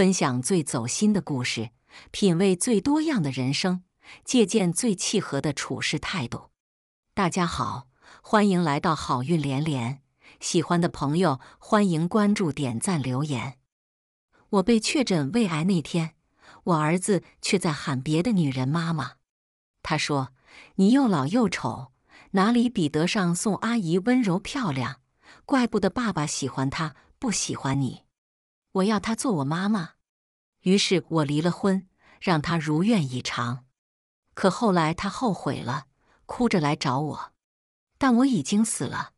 分享最走心的故事，品味最多样的人生，借鉴最契合的处事态度。大家好，欢迎来到好运连连。喜欢的朋友欢迎关注、点赞、留言。我被确诊胃癌那天，我儿子却在喊别的女人妈妈。他说：“你又老又丑，哪里比得上宋阿姨温柔漂亮？怪不得爸爸喜欢她，不喜欢你。我要她做我妈妈。”于是我离了婚，让他如愿以偿。可后来他后悔了，哭着来找我，但我已经死了。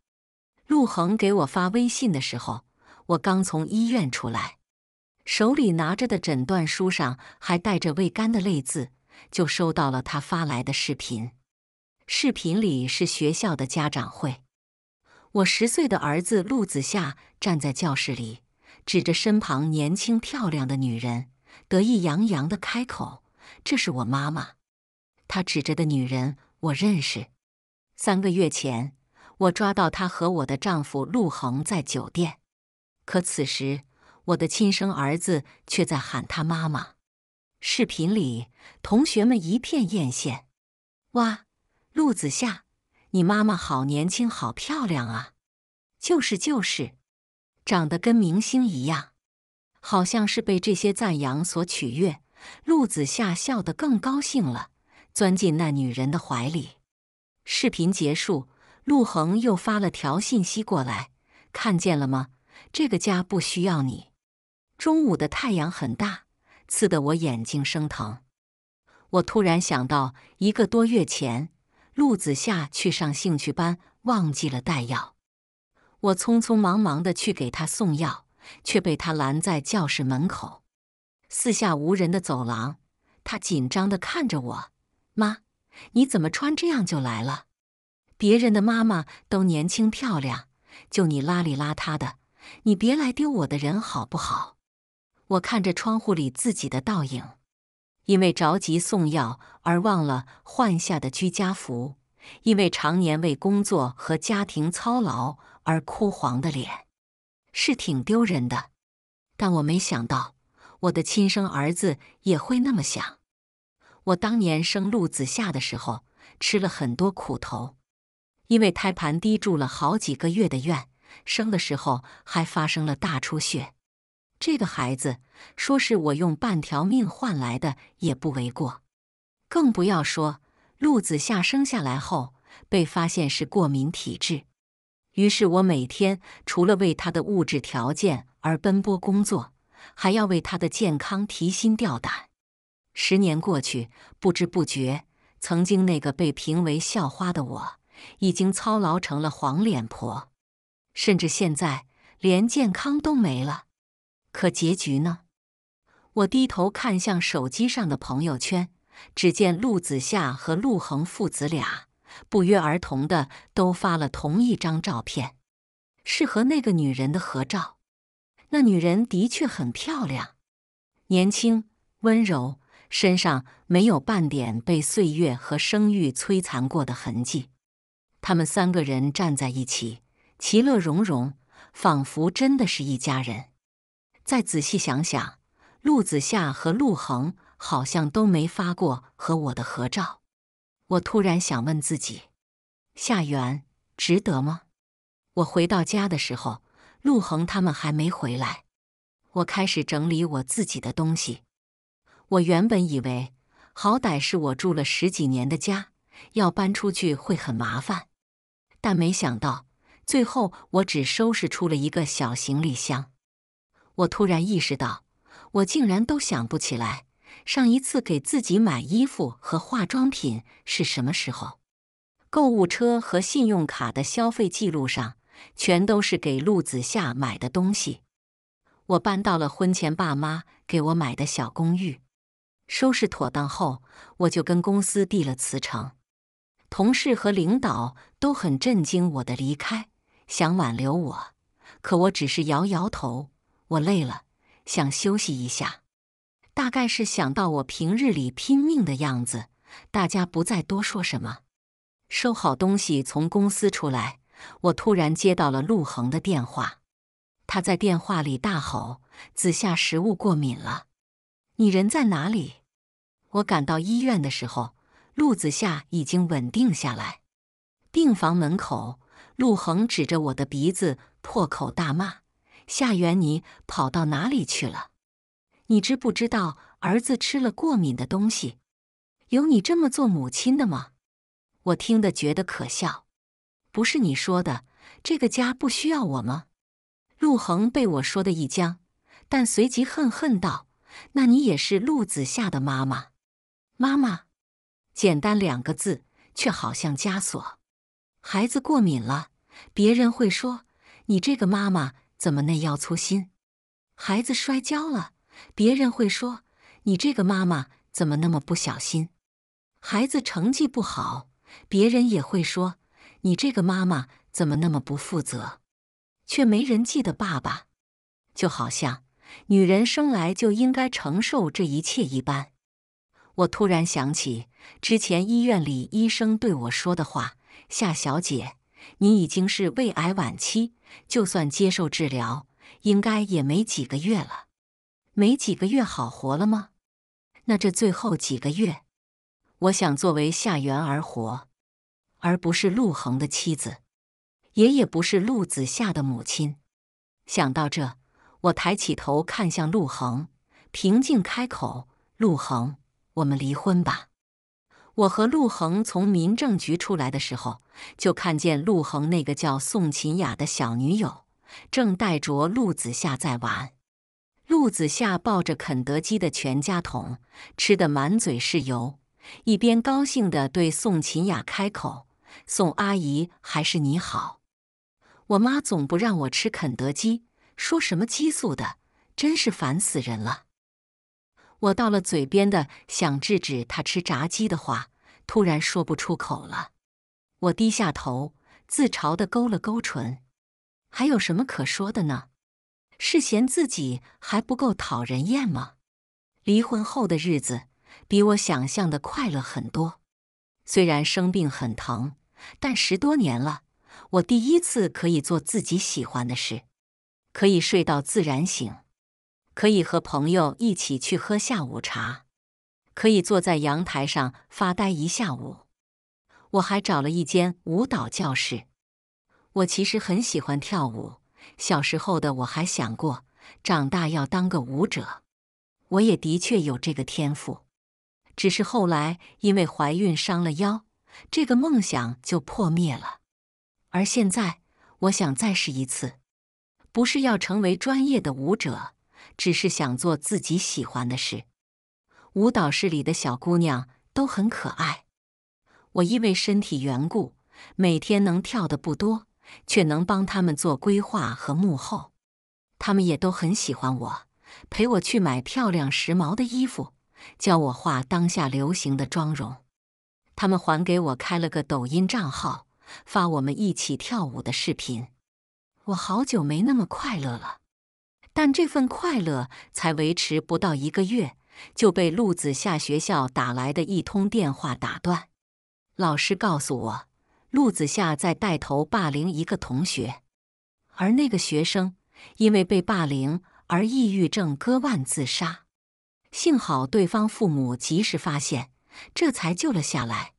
陆恒给我发微信的时候，我刚从医院出来，手里拿着的诊断书上还带着未干的泪渍，就收到了他发来的视频。视频里是学校的家长会，我十岁的儿子陆子夏站在教室里，指着身旁年轻漂亮的女人。得意洋洋的开口：“这是我妈妈，她指着的女人我认识。三个月前，我抓到她和我的丈夫陆恒在酒店。可此时，我的亲生儿子却在喊他妈妈。视频里，同学们一片艳羡：‘哇，陆子夏，你妈妈好年轻，好漂亮啊！’就是就是，长得跟明星一样。”好像是被这些赞扬所取悦，陆子夏笑得更高兴了，钻进那女人的怀里。视频结束，陆恒又发了条信息过来，看见了吗？这个家不需要你。中午的太阳很大，刺得我眼睛生疼。我突然想到，一个多月前，陆子夏去上兴趣班，忘记了带药，我匆匆忙忙的去给他送药。却被他拦在教室门口。四下无人的走廊，他紧张的看着我。妈，你怎么穿这样就来了？别人的妈妈都年轻漂亮，就你邋里邋遢的，你别来丢我的人好不好？我看着窗户里自己的倒影，因为着急送药而忘了换下的居家服，因为常年为工作和家庭操劳而枯黄的脸。是挺丢人的，但我没想到我的亲生儿子也会那么想。我当年生陆子夏的时候，吃了很多苦头，因为胎盘低住了好几个月的院，生的时候还发生了大出血。这个孩子说是我用半条命换来的，也不为过。更不要说陆子夏生下来后被发现是过敏体质。于是我每天除了为他的物质条件而奔波工作，还要为他的健康提心吊胆。十年过去，不知不觉，曾经那个被评为校花的我，已经操劳成了黄脸婆，甚至现在连健康都没了。可结局呢？我低头看向手机上的朋友圈，只见陆子夏和陆恒父子俩。不约而同的都发了同一张照片，是和那个女人的合照。那女人的确很漂亮，年轻、温柔，身上没有半点被岁月和生育摧残过的痕迹。他们三个人站在一起，其乐融融，仿佛真的是一家人。再仔细想想，陆子夏和陆恒好像都没发过和我的合照。我突然想问自己：夏媛值得吗？我回到家的时候，陆恒他们还没回来。我开始整理我自己的东西。我原本以为好歹是我住了十几年的家，要搬出去会很麻烦，但没想到最后我只收拾出了一个小行李箱。我突然意识到，我竟然都想不起来。上一次给自己买衣服和化妆品是什么时候？购物车和信用卡的消费记录上，全都是给陆子夏买的东西。我搬到了婚前爸妈给我买的小公寓，收拾妥当后，我就跟公司递了辞呈。同事和领导都很震惊我的离开，想挽留我，可我只是摇摇头，我累了，想休息一下。大概是想到我平日里拼命的样子，大家不再多说什么，收好东西从公司出来。我突然接到了陆恒的电话，他在电话里大吼：“子夏食物过敏了，你人在哪里？”我赶到医院的时候，陆子夏已经稳定下来。病房门口，陆恒指着我的鼻子破口大骂：“夏元，你跑到哪里去了？”你知不知道儿子吃了过敏的东西？有你这么做母亲的吗？我听得觉得可笑。不是你说的这个家不需要我吗？陆恒被我说的一僵，但随即恨恨道：“那你也是陆子夏的妈妈，妈妈。”简单两个字，却好像枷锁。孩子过敏了，别人会说你这个妈妈怎么那样粗心？孩子摔跤了。别人会说：“你这个妈妈怎么那么不小心？”孩子成绩不好，别人也会说：“你这个妈妈怎么那么不负责？”却没人记得爸爸，就好像女人生来就应该承受这一切一般。我突然想起之前医院里医生对我说的话：“夏小姐，你已经是胃癌晚期，就算接受治疗，应该也没几个月了。”没几个月好活了吗？那这最后几个月，我想作为夏元而活，而不是陆恒的妻子。爷也不是陆子夏的母亲。想到这，我抬起头看向陆恒，平静开口：“陆恒，我们离婚吧。”我和陆恒从民政局出来的时候，就看见陆恒那个叫宋琴雅的小女友，正带着陆子夏在玩。顾子夏抱着肯德基的全家桶，吃得满嘴是油，一边高兴地对宋琴雅开口：“宋阿姨，还是你好。我妈总不让我吃肯德基，说什么激素的，真是烦死人了。”我到了嘴边的想制止他吃炸鸡的话，突然说不出口了。我低下头，自嘲地勾了勾唇，还有什么可说的呢？是嫌自己还不够讨人厌吗？离婚后的日子比我想象的快乐很多。虽然生病很疼，但十多年了，我第一次可以做自己喜欢的事，可以睡到自然醒，可以和朋友一起去喝下午茶，可以坐在阳台上发呆一下午。我还找了一间舞蹈教室，我其实很喜欢跳舞。小时候的我还想过长大要当个舞者，我也的确有这个天赋，只是后来因为怀孕伤了腰，这个梦想就破灭了。而现在我想再试一次，不是要成为专业的舞者，只是想做自己喜欢的事。舞蹈室里的小姑娘都很可爱，我因为身体缘故，每天能跳的不多。却能帮他们做规划和幕后，他们也都很喜欢我，陪我去买漂亮时髦的衣服，教我画当下流行的妆容。他们还给我开了个抖音账号，发我们一起跳舞的视频。我好久没那么快乐了，但这份快乐才维持不到一个月，就被陆子夏学校打来的一通电话打断。老师告诉我。陆子夏在带头霸凌一个同学，而那个学生因为被霸凌而抑郁症割腕自杀，幸好对方父母及时发现，这才救了下来。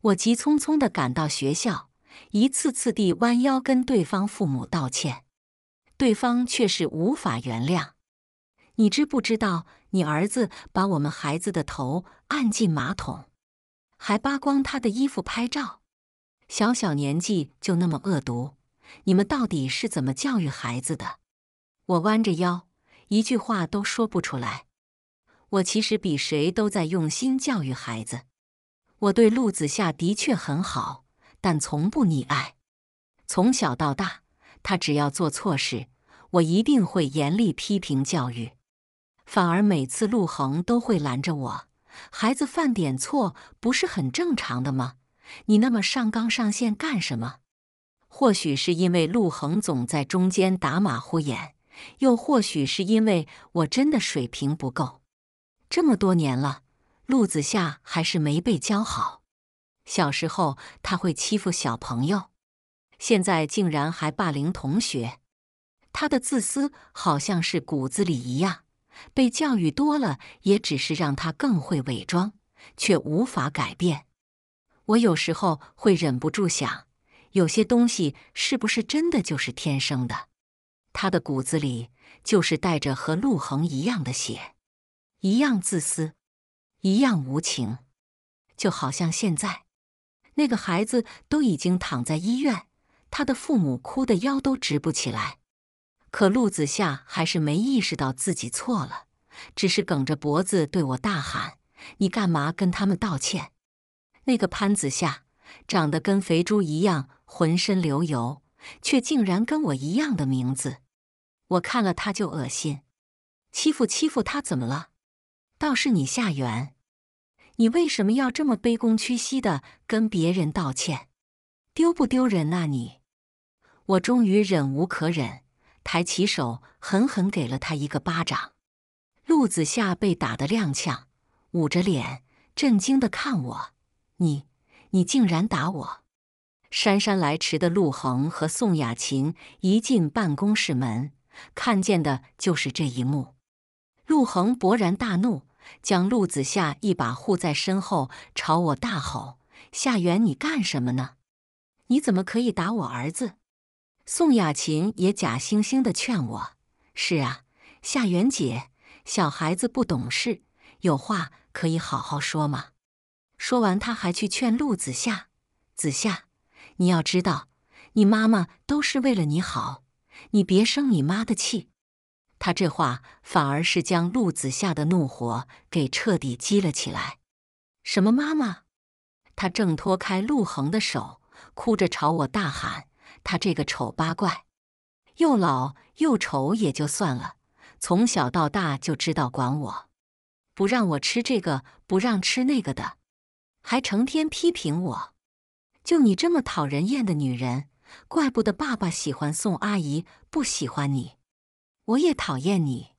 我急匆匆地赶到学校，一次次地弯腰跟对方父母道歉，对方却是无法原谅。你知不知道，你儿子把我们孩子的头按进马桶，还扒光他的衣服拍照？小小年纪就那么恶毒，你们到底是怎么教育孩子的？我弯着腰，一句话都说不出来。我其实比谁都在用心教育孩子。我对陆子夏的确很好，但从不溺爱。从小到大，他只要做错事，我一定会严厉批评教育。反而每次陆恒都会拦着我，孩子犯点错不是很正常的吗？你那么上纲上线干什么？或许是因为陆恒总在中间打马虎眼，又或许是因为我真的水平不够。这么多年了，陆子夏还是没被教好。小时候他会欺负小朋友，现在竟然还霸凌同学。他的自私好像是骨子里一样，被教育多了也只是让他更会伪装，却无法改变。我有时候会忍不住想，有些东西是不是真的就是天生的？他的骨子里就是带着和陆恒一样的血，一样自私，一样无情。就好像现在，那个孩子都已经躺在医院，他的父母哭的腰都直不起来，可陆子夏还是没意识到自己错了，只是梗着脖子对我大喊：“你干嘛跟他们道歉？”那个潘子夏，长得跟肥猪一样，浑身流油，却竟然跟我一样的名字。我看了他就恶心。欺负欺负他怎么了？倒是你夏元，你为什么要这么卑躬屈膝的跟别人道歉？丢不丢人啊你？我终于忍无可忍，抬起手狠狠给了他一个巴掌。陆子夏被打得踉跄，捂着脸，震惊的看我。你，你竟然打我！姗姗来迟的陆恒和宋雅琴一进办公室门，看见的就是这一幕。陆恒勃然大怒，将陆子夏一把护在身后，朝我大吼：“夏元，你干什么呢？你怎么可以打我儿子？”宋雅琴也假惺惺的劝我：“是啊，夏元姐，小孩子不懂事，有话可以好好说嘛。”说完，他还去劝陆子夏：“子夏，你要知道，你妈妈都是为了你好，你别生你妈的气。”他这话反而是将陆子夏的怒火给彻底激了起来。什么妈妈？他挣脱开陆恒的手，哭着朝我大喊：“他这个丑八怪，又老又丑也就算了，从小到大就知道管我，不让我吃这个，不让吃那个的。”还成天批评我，就你这么讨人厌的女人，怪不得爸爸喜欢宋阿姨，不喜欢你。我也讨厌你，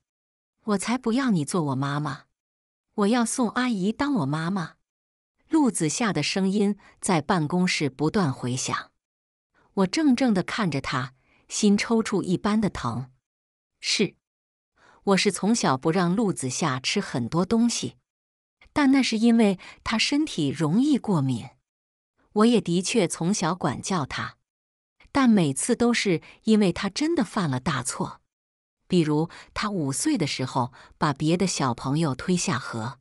我才不要你做我妈妈，我要宋阿姨当我妈妈。陆子夏的声音在办公室不断回响，我怔怔的看着他，心抽搐一般的疼。是，我是从小不让陆子夏吃很多东西。但那是因为他身体容易过敏，我也的确从小管教他，但每次都是因为他真的犯了大错，比如他五岁的时候把别的小朋友推下河，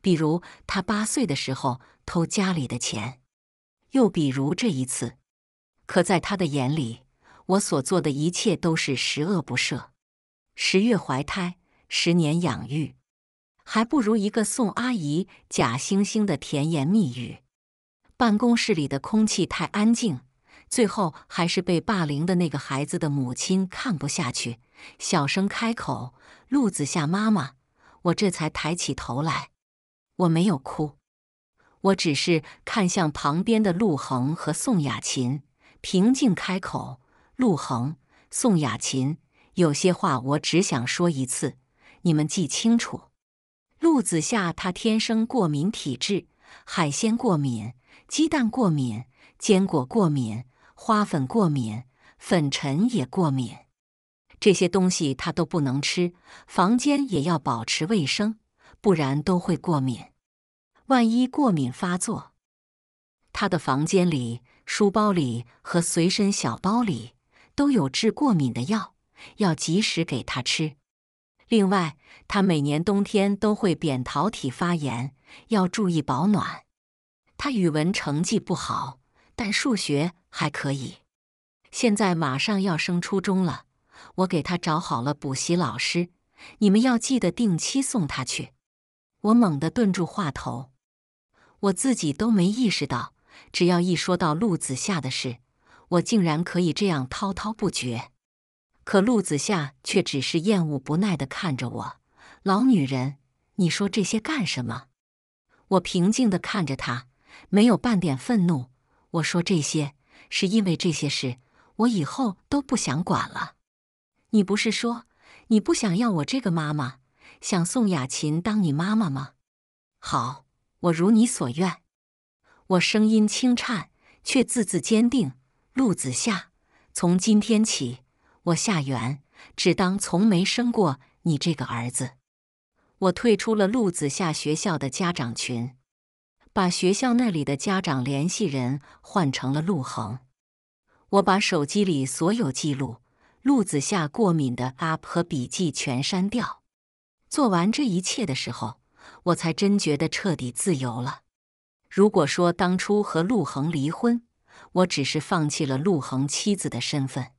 比如他八岁的时候偷家里的钱，又比如这一次。可在他的眼里，我所做的一切都是十恶不赦。十月怀胎，十年养育。还不如一个宋阿姨假惺惺的甜言蜜语。办公室里的空气太安静，最后还是被霸凌的那个孩子的母亲看不下去，小声开口：“陆子夏妈妈。”我这才抬起头来，我没有哭，我只是看向旁边的陆恒和宋雅琴，平静开口：“陆恒，宋雅琴，有些话我只想说一次，你们记清楚。”陆子夏，他天生过敏体质，海鲜过敏，鸡蛋过敏，坚果过敏，花粉过敏，粉尘也过敏。这些东西他都不能吃，房间也要保持卫生，不然都会过敏。万一过敏发作，他的房间里、书包里和随身小包里都有治过敏的药，要及时给他吃。另外，他每年冬天都会扁桃体发炎，要注意保暖。他语文成绩不好，但数学还可以。现在马上要升初中了，我给他找好了补习老师，你们要记得定期送他去。我猛地顿住话头，我自己都没意识到，只要一说到陆子夏的事，我竟然可以这样滔滔不绝。可陆子夏却只是厌恶不耐地看着我，老女人，你说这些干什么？我平静地看着他，没有半点愤怒。我说这些是因为这些事，我以后都不想管了。你不是说你不想要我这个妈妈，想宋雅琴当你妈妈吗？好，我如你所愿。我声音轻颤，却字字坚定。陆子夏，从今天起。我夏元只当从没生过你这个儿子。我退出了陆子夏学校的家长群，把学校那里的家长联系人换成了陆恒。我把手机里所有记录陆子夏过敏的 App 和笔记全删掉。做完这一切的时候，我才真觉得彻底自由了。如果说当初和陆恒离婚，我只是放弃了陆恒妻子的身份。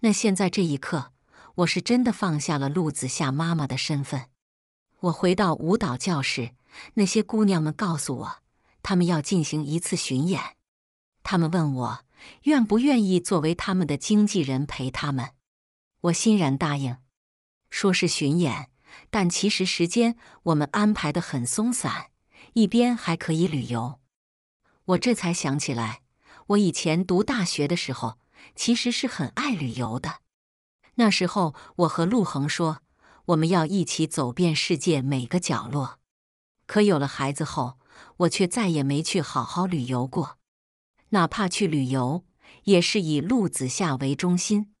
那现在这一刻，我是真的放下了陆子夏妈妈的身份。我回到舞蹈教室，那些姑娘们告诉我，她们要进行一次巡演。她们问我愿不愿意作为他们的经纪人陪他们。我欣然答应。说是巡演，但其实时间我们安排的很松散，一边还可以旅游。我这才想起来，我以前读大学的时候。其实是很爱旅游的。那时候，我和陆恒说，我们要一起走遍世界每个角落。可有了孩子后，我却再也没去好好旅游过。哪怕去旅游，也是以陆子夏为中心，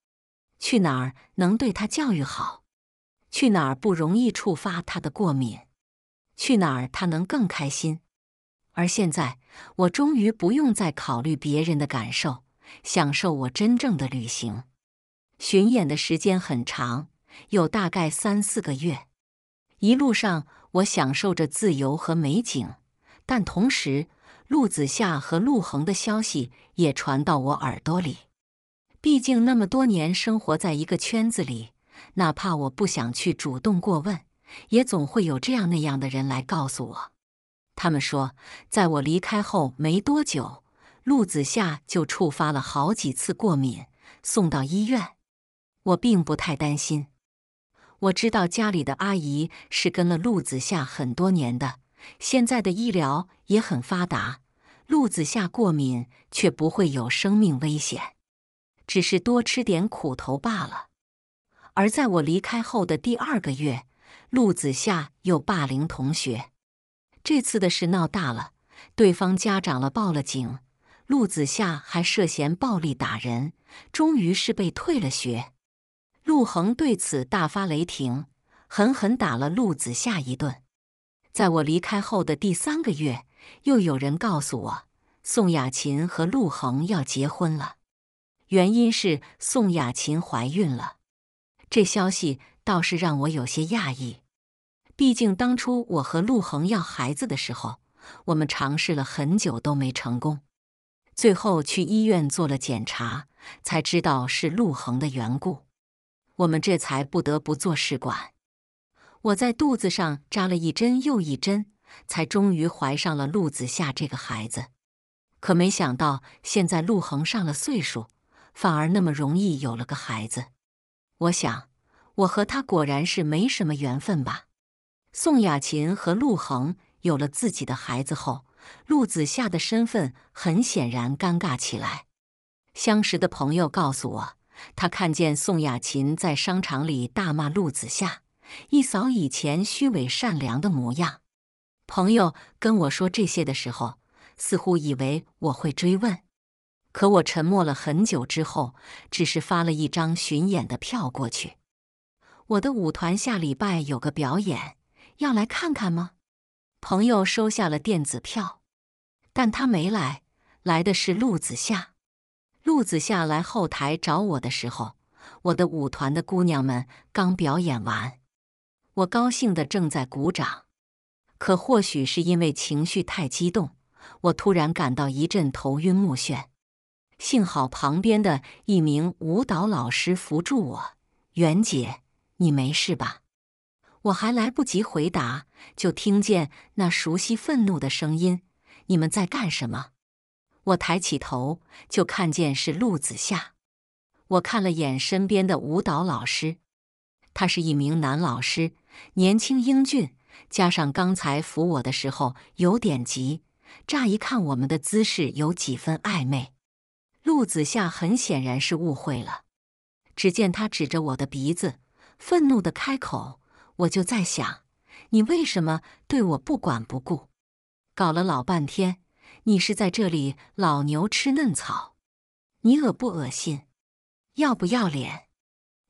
去哪儿能对他教育好，去哪儿不容易触发他的过敏，去哪儿他能更开心。而现在，我终于不用再考虑别人的感受。享受我真正的旅行巡演的时间很长，有大概三四个月。一路上，我享受着自由和美景，但同时，陆子夏和陆恒的消息也传到我耳朵里。毕竟那么多年生活在一个圈子里，哪怕我不想去主动过问，也总会有这样那样的人来告诉我。他们说，在我离开后没多久。陆子夏就触发了好几次过敏，送到医院。我并不太担心，我知道家里的阿姨是跟了陆子夏很多年的，现在的医疗也很发达。陆子夏过敏却不会有生命危险，只是多吃点苦头罢了。而在我离开后的第二个月，陆子夏又霸凌同学，这次的事闹大了，对方家长了报了警。陆子夏还涉嫌暴力打人，终于是被退了学。陆恒对此大发雷霆，狠狠打了陆子夏一顿。在我离开后的第三个月，又有人告诉我，宋雅琴和陆恒要结婚了。原因是宋雅琴怀孕了。这消息倒是让我有些讶异，毕竟当初我和陆恒要孩子的时候，我们尝试了很久都没成功。最后去医院做了检查，才知道是陆恒的缘故。我们这才不得不做试管。我在肚子上扎了一针又一针，才终于怀上了陆子夏这个孩子。可没想到，现在陆恒上了岁数，反而那么容易有了个孩子。我想，我和他果然是没什么缘分吧。宋雅琴和陆恒有了自己的孩子后。陆子夏的身份很显然尴尬起来。相识的朋友告诉我，他看见宋雅琴在商场里大骂陆子夏，一扫以前虚伪善良的模样。朋友跟我说这些的时候，似乎以为我会追问，可我沉默了很久之后，只是发了一张巡演的票过去。我的舞团下礼拜有个表演，要来看看吗？朋友收下了电子票。但他没来，来的是陆子夏。陆子夏来后台找我的时候，我的舞团的姑娘们刚表演完，我高兴的正在鼓掌。可或许是因为情绪太激动，我突然感到一阵头晕目眩。幸好旁边的一名舞蹈老师扶住我：“袁姐，你没事吧？”我还来不及回答，就听见那熟悉愤怒的声音。你们在干什么？我抬起头就看见是陆子夏。我看了眼身边的舞蹈老师，他是一名男老师，年轻英俊，加上刚才扶我的时候有点急，乍一看我们的姿势有几分暧昧。陆子夏很显然是误会了，只见他指着我的鼻子，愤怒的开口。我就在想，你为什么对我不管不顾？搞了老半天，你是在这里老牛吃嫩草？你恶不恶心？要不要脸？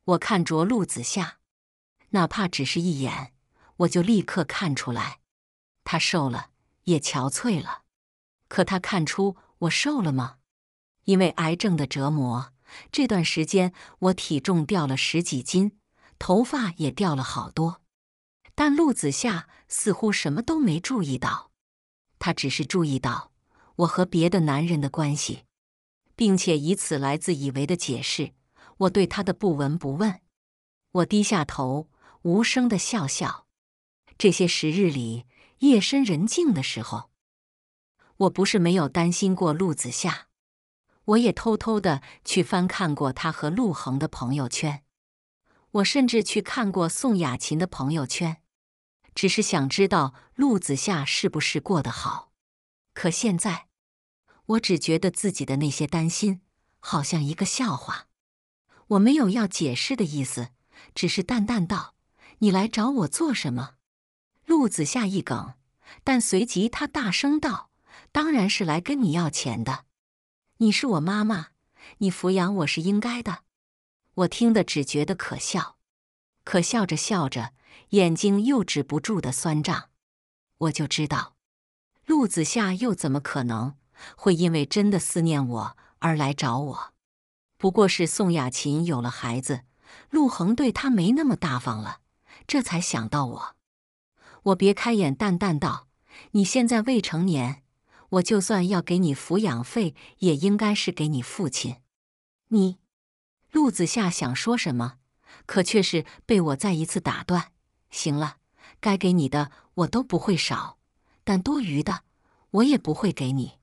我看着陆子夏，哪怕只是一眼，我就立刻看出来，他瘦了，也憔悴了。可他看出我瘦了吗？因为癌症的折磨，这段时间我体重掉了十几斤，头发也掉了好多。但陆子夏似乎什么都没注意到。他只是注意到我和别的男人的关系，并且以此来自以为的解释我对他的不闻不问。我低下头，无声的笑笑。这些时日里，夜深人静的时候，我不是没有担心过陆子夏，我也偷偷的去翻看过他和陆恒的朋友圈，我甚至去看过宋雅琴的朋友圈。只是想知道陆子夏是不是过得好，可现在，我只觉得自己的那些担心，好像一个笑话。我没有要解释的意思，只是淡淡道：“你来找我做什么？”陆子夏一梗，但随即他大声道：“当然是来跟你要钱的。你是我妈妈，你抚养我是应该的。”我听得只觉得可笑，可笑着笑着。眼睛又止不住的酸胀，我就知道，陆子夏又怎么可能会因为真的思念我而来找我？不过是宋雅琴有了孩子，陆恒对她没那么大方了，这才想到我。我别开眼，淡淡道：“你现在未成年，我就算要给你抚养费，也应该是给你父亲。”你，陆子夏想说什么，可却是被我再一次打断。行了，该给你的我都不会少，但多余的我也不会给你。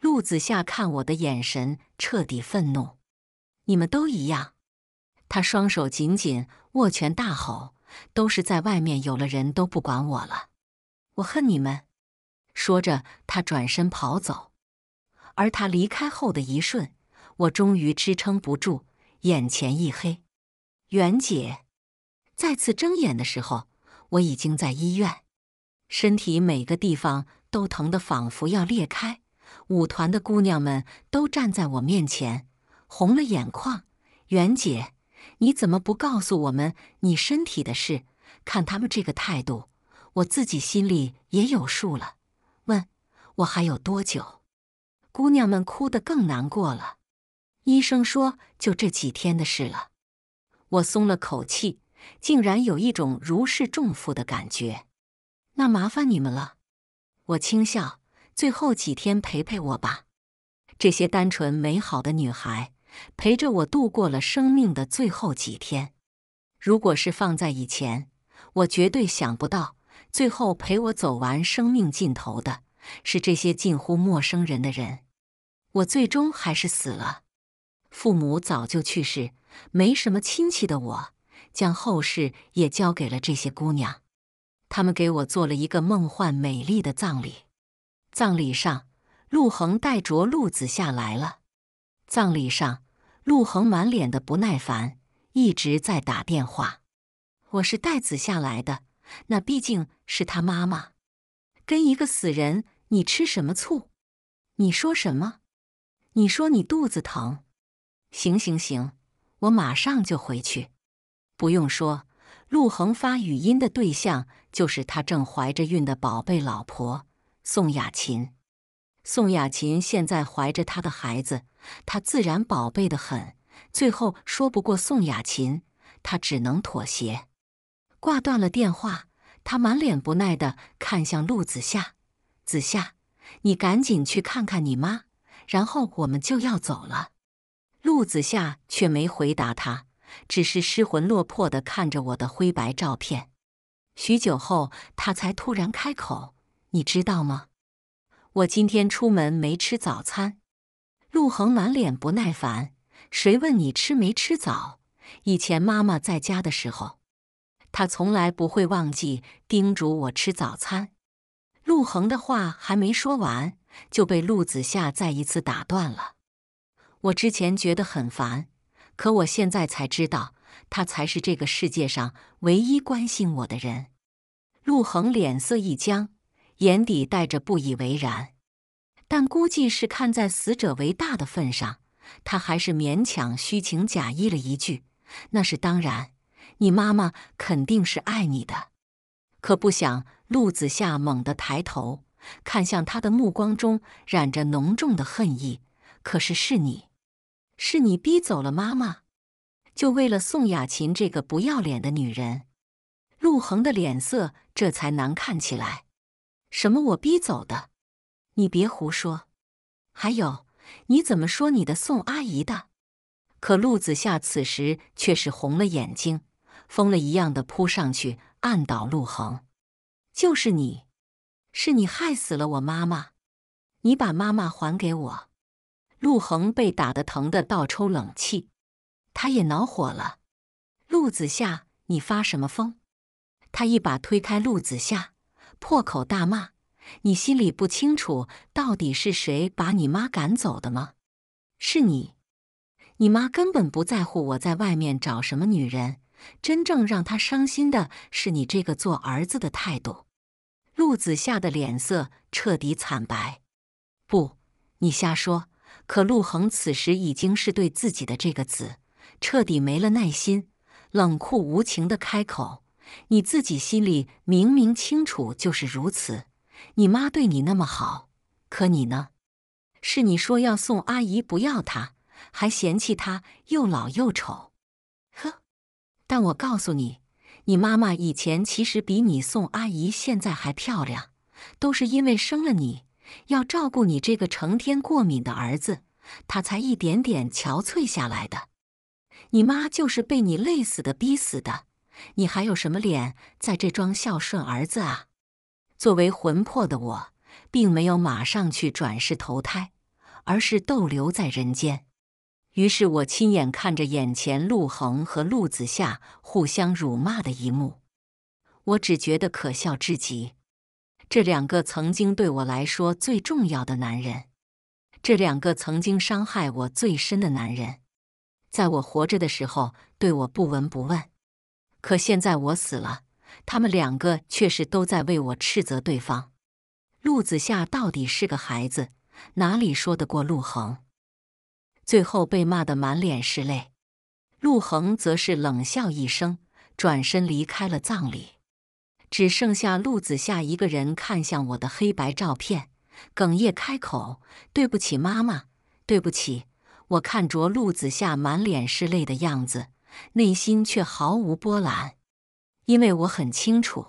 陆子夏看我的眼神彻底愤怒，你们都一样。他双手紧紧握拳，大吼：“都是在外面有了人，都不管我了，我恨你们！”说着，他转身跑走。而他离开后的一瞬，我终于支撑不住，眼前一黑。袁姐。再次睁眼的时候，我已经在医院，身体每个地方都疼得仿佛要裂开。舞团的姑娘们都站在我面前，红了眼眶。袁姐，你怎么不告诉我们你身体的事？看他们这个态度，我自己心里也有数了。问，我还有多久？姑娘们哭得更难过了。医生说，就这几天的事了。我松了口气。竟然有一种如释重负的感觉。那麻烦你们了。我轻笑，最后几天陪陪我吧。这些单纯美好的女孩陪着我度过了生命的最后几天。如果是放在以前，我绝对想不到，最后陪我走完生命尽头的是这些近乎陌生人的人。我最终还是死了。父母早就去世，没什么亲戚的我。将后事也交给了这些姑娘，他们给我做了一个梦幻美丽的葬礼。葬礼上，陆恒带着陆子夏来了。葬礼上，陆恒满脸的不耐烦，一直在打电话。我是带子夏来的，那毕竟是他妈妈，跟一个死人，你吃什么醋？你说什么？你说你肚子疼？行行行，我马上就回去。不用说，陆恒发语音的对象就是他正怀着孕的宝贝老婆宋雅琴。宋雅琴现在怀着他的孩子，他自然宝贝的很。最后说不过宋雅琴，他只能妥协，挂断了电话。他满脸不耐的看向陆子夏：“子夏，你赶紧去看看你妈，然后我们就要走了。”陆子夏却没回答他。只是失魂落魄地看着我的灰白照片，许久后，他才突然开口：“你知道吗？我今天出门没吃早餐。”陆恒满脸不耐烦：“谁问你吃没吃早？以前妈妈在家的时候，他从来不会忘记叮嘱我吃早餐。”陆恒的话还没说完，就被陆子夏再一次打断了：“我之前觉得很烦。”可我现在才知道，他才是这个世界上唯一关心我的人。陆恒脸色一僵，眼底带着不以为然，但估计是看在死者为大的份上，他还是勉强虚情假意了一句：“那是当然，你妈妈肯定是爱你的。”可不想，陆子夏猛地抬头看向他的目光中染着浓重的恨意。可是，是你。是你逼走了妈妈，就为了宋雅琴这个不要脸的女人，陆恒的脸色这才难看起来。什么我逼走的？你别胡说！还有，你怎么说你的宋阿姨的？可陆子夏此时却是红了眼睛，疯了一样的扑上去按倒陆恒。就是你，是你害死了我妈妈！你把妈妈还给我！陆恒被打得疼得倒抽冷气，他也恼火了。陆子夏，你发什么疯？他一把推开陆子夏，破口大骂：“你心里不清楚到底是谁把你妈赶走的吗？是你！你妈根本不在乎我在外面找什么女人，真正让她伤心的是你这个做儿子的态度。”陆子夏的脸色彻底惨白。“不，你瞎说！”可陆恒此时已经是对自己的这个子彻底没了耐心，冷酷无情的开口：“你自己心里明明清楚，就是如此。你妈对你那么好，可你呢？是你说要宋阿姨不要她，还嫌弃她又老又丑。呵！但我告诉你，你妈妈以前其实比你宋阿姨现在还漂亮，都是因为生了你。”要照顾你这个成天过敏的儿子，他才一点点憔悴下来的。你妈就是被你累死的、逼死的。你还有什么脸在这装孝顺儿子啊？作为魂魄的我，并没有马上去转世投胎，而是逗留在人间。于是我亲眼看着眼前陆恒和陆子夏互相辱骂的一幕，我只觉得可笑至极。这两个曾经对我来说最重要的男人，这两个曾经伤害我最深的男人，在我活着的时候对我不闻不问，可现在我死了，他们两个却是都在为我斥责对方。陆子夏到底是个孩子，哪里说得过陆恒？最后被骂得满脸是泪。陆恒则是冷笑一声，转身离开了葬礼。只剩下陆子夏一个人看向我的黑白照片，哽咽开口：“对不起，妈妈，对不起。”我看着陆子夏满脸是泪的样子，内心却毫无波澜，因为我很清楚，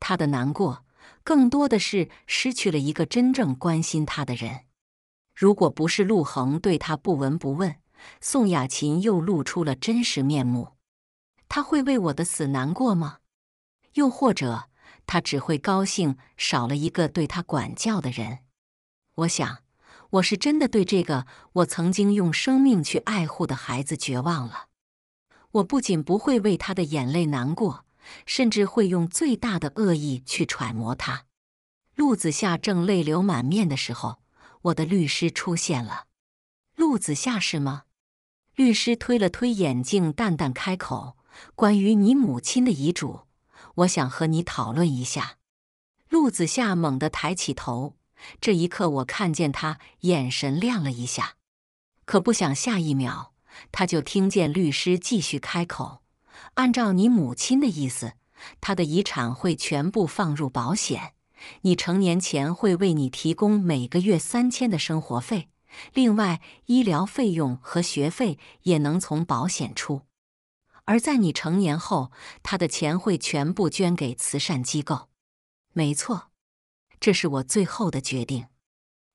他的难过更多的是失去了一个真正关心他的人。如果不是陆恒对他不闻不问，宋雅琴又露出了真实面目，他会为我的死难过吗？又或者，他只会高兴少了一个对他管教的人。我想，我是真的对这个我曾经用生命去爱护的孩子绝望了。我不仅不会为他的眼泪难过，甚至会用最大的恶意去揣摩他。陆子夏正泪流满面的时候，我的律师出现了。陆子夏是吗？律师推了推眼镜，淡淡开口：“关于你母亲的遗嘱。”我想和你讨论一下。陆子夏猛地抬起头，这一刻我看见他眼神亮了一下，可不想下一秒他就听见律师继续开口：“按照你母亲的意思，他的遗产会全部放入保险，你成年前会为你提供每个月三千的生活费，另外医疗费用和学费也能从保险出。”而在你成年后，他的钱会全部捐给慈善机构。没错，这是我最后的决定。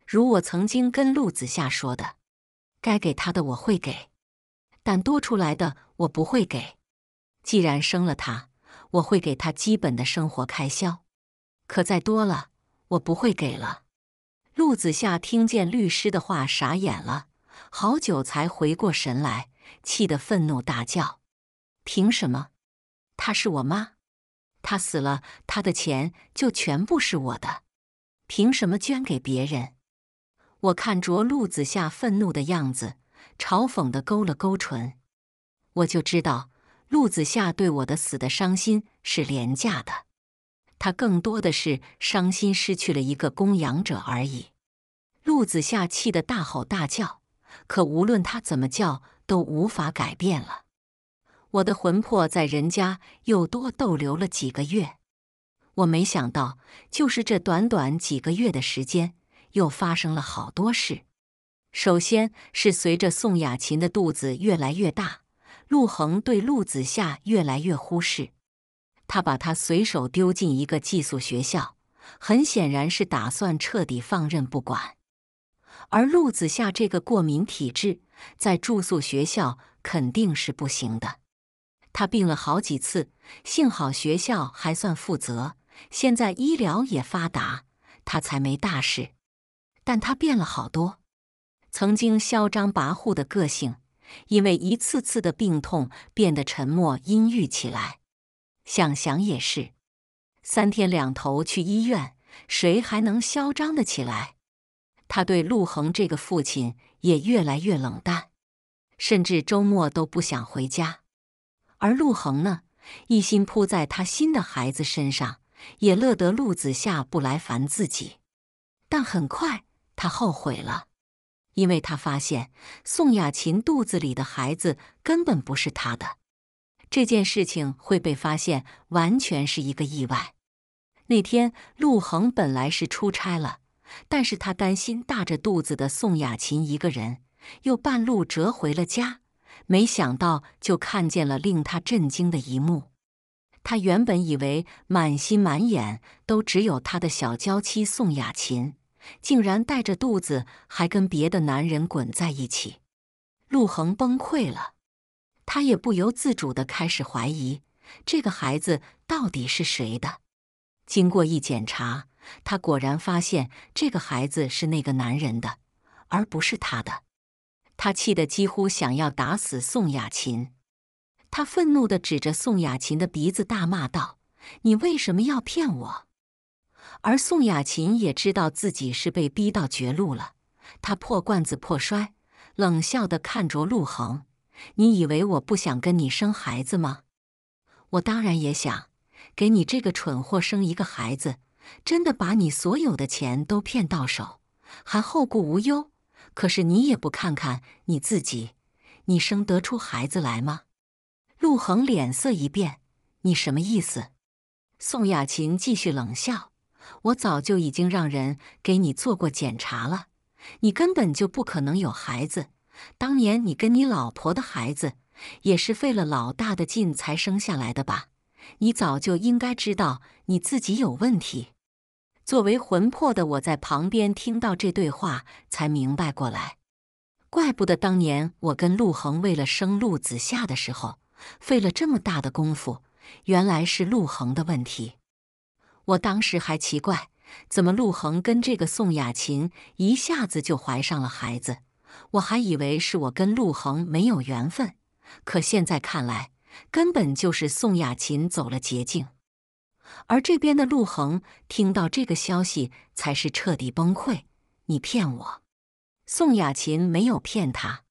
如我曾经跟陆子夏说的，该给他的我会给，但多出来的我不会给。既然生了他，我会给他基本的生活开销，可再多了我不会给了。陆子夏听见律师的话，傻眼了，好久才回过神来，气得愤怒大叫。凭什么？她是我妈，她死了，她的钱就全部是我的。凭什么捐给别人？我看着陆子夏愤怒的样子，嘲讽的勾了勾唇。我就知道，陆子夏对我的死的伤心是廉价的，他更多的是伤心失去了一个供养者而已。陆子夏气得大吼大叫，可无论他怎么叫，都无法改变了。我的魂魄在人家又多逗留了几个月，我没想到，就是这短短几个月的时间，又发生了好多事。首先是随着宋雅琴的肚子越来越大，陆恒对陆子夏越来越忽视，他把他随手丢进一个寄宿学校，很显然是打算彻底放任不管。而陆子夏这个过敏体质，在住宿学校肯定是不行的。他病了好几次，幸好学校还算负责，现在医疗也发达，他才没大事。但他变了好多，曾经嚣张跋扈的个性，因为一次次的病痛变得沉默阴郁起来。想想也是，三天两头去医院，谁还能嚣张的起来？他对陆恒这个父亲也越来越冷淡，甚至周末都不想回家。而陆恒呢，一心扑在他新的孩子身上，也乐得陆子夏不来烦自己。但很快他后悔了，因为他发现宋雅琴肚子里的孩子根本不是他的。这件事情会被发现，完全是一个意外。那天陆恒本来是出差了，但是他担心大着肚子的宋雅琴一个人，又半路折回了家。没想到，就看见了令他震惊的一幕。他原本以为满心满眼都只有他的小娇妻宋雅琴，竟然带着肚子还跟别的男人滚在一起。陆恒崩溃了，他也不由自主的开始怀疑这个孩子到底是谁的。经过一检查，他果然发现这个孩子是那个男人的，而不是他的。他气得几乎想要打死宋雅琴，他愤怒地指着宋雅琴的鼻子大骂道：“你为什么要骗我？”而宋雅琴也知道自己是被逼到绝路了，她破罐子破摔，冷笑地看着陆恒：“你以为我不想跟你生孩子吗？我当然也想，给你这个蠢货生一个孩子，真的把你所有的钱都骗到手，还后顾无忧。”可是你也不看看你自己，你生得出孩子来吗？陆恒脸色一变：“你什么意思？”宋雅琴继续冷笑：“我早就已经让人给你做过检查了，你根本就不可能有孩子。当年你跟你老婆的孩子，也是费了老大的劲才生下来的吧？你早就应该知道你自己有问题。”作为魂魄的我，在旁边听到这对话，才明白过来，怪不得当年我跟陆恒为了生陆子夏的时候，费了这么大的功夫，原来是陆恒的问题。我当时还奇怪，怎么陆恒跟这个宋雅琴一下子就怀上了孩子？我还以为是我跟陆恒没有缘分，可现在看来，根本就是宋雅琴走了捷径。而这边的陆恒听到这个消息，才是彻底崩溃。你骗我！宋雅琴没有骗他。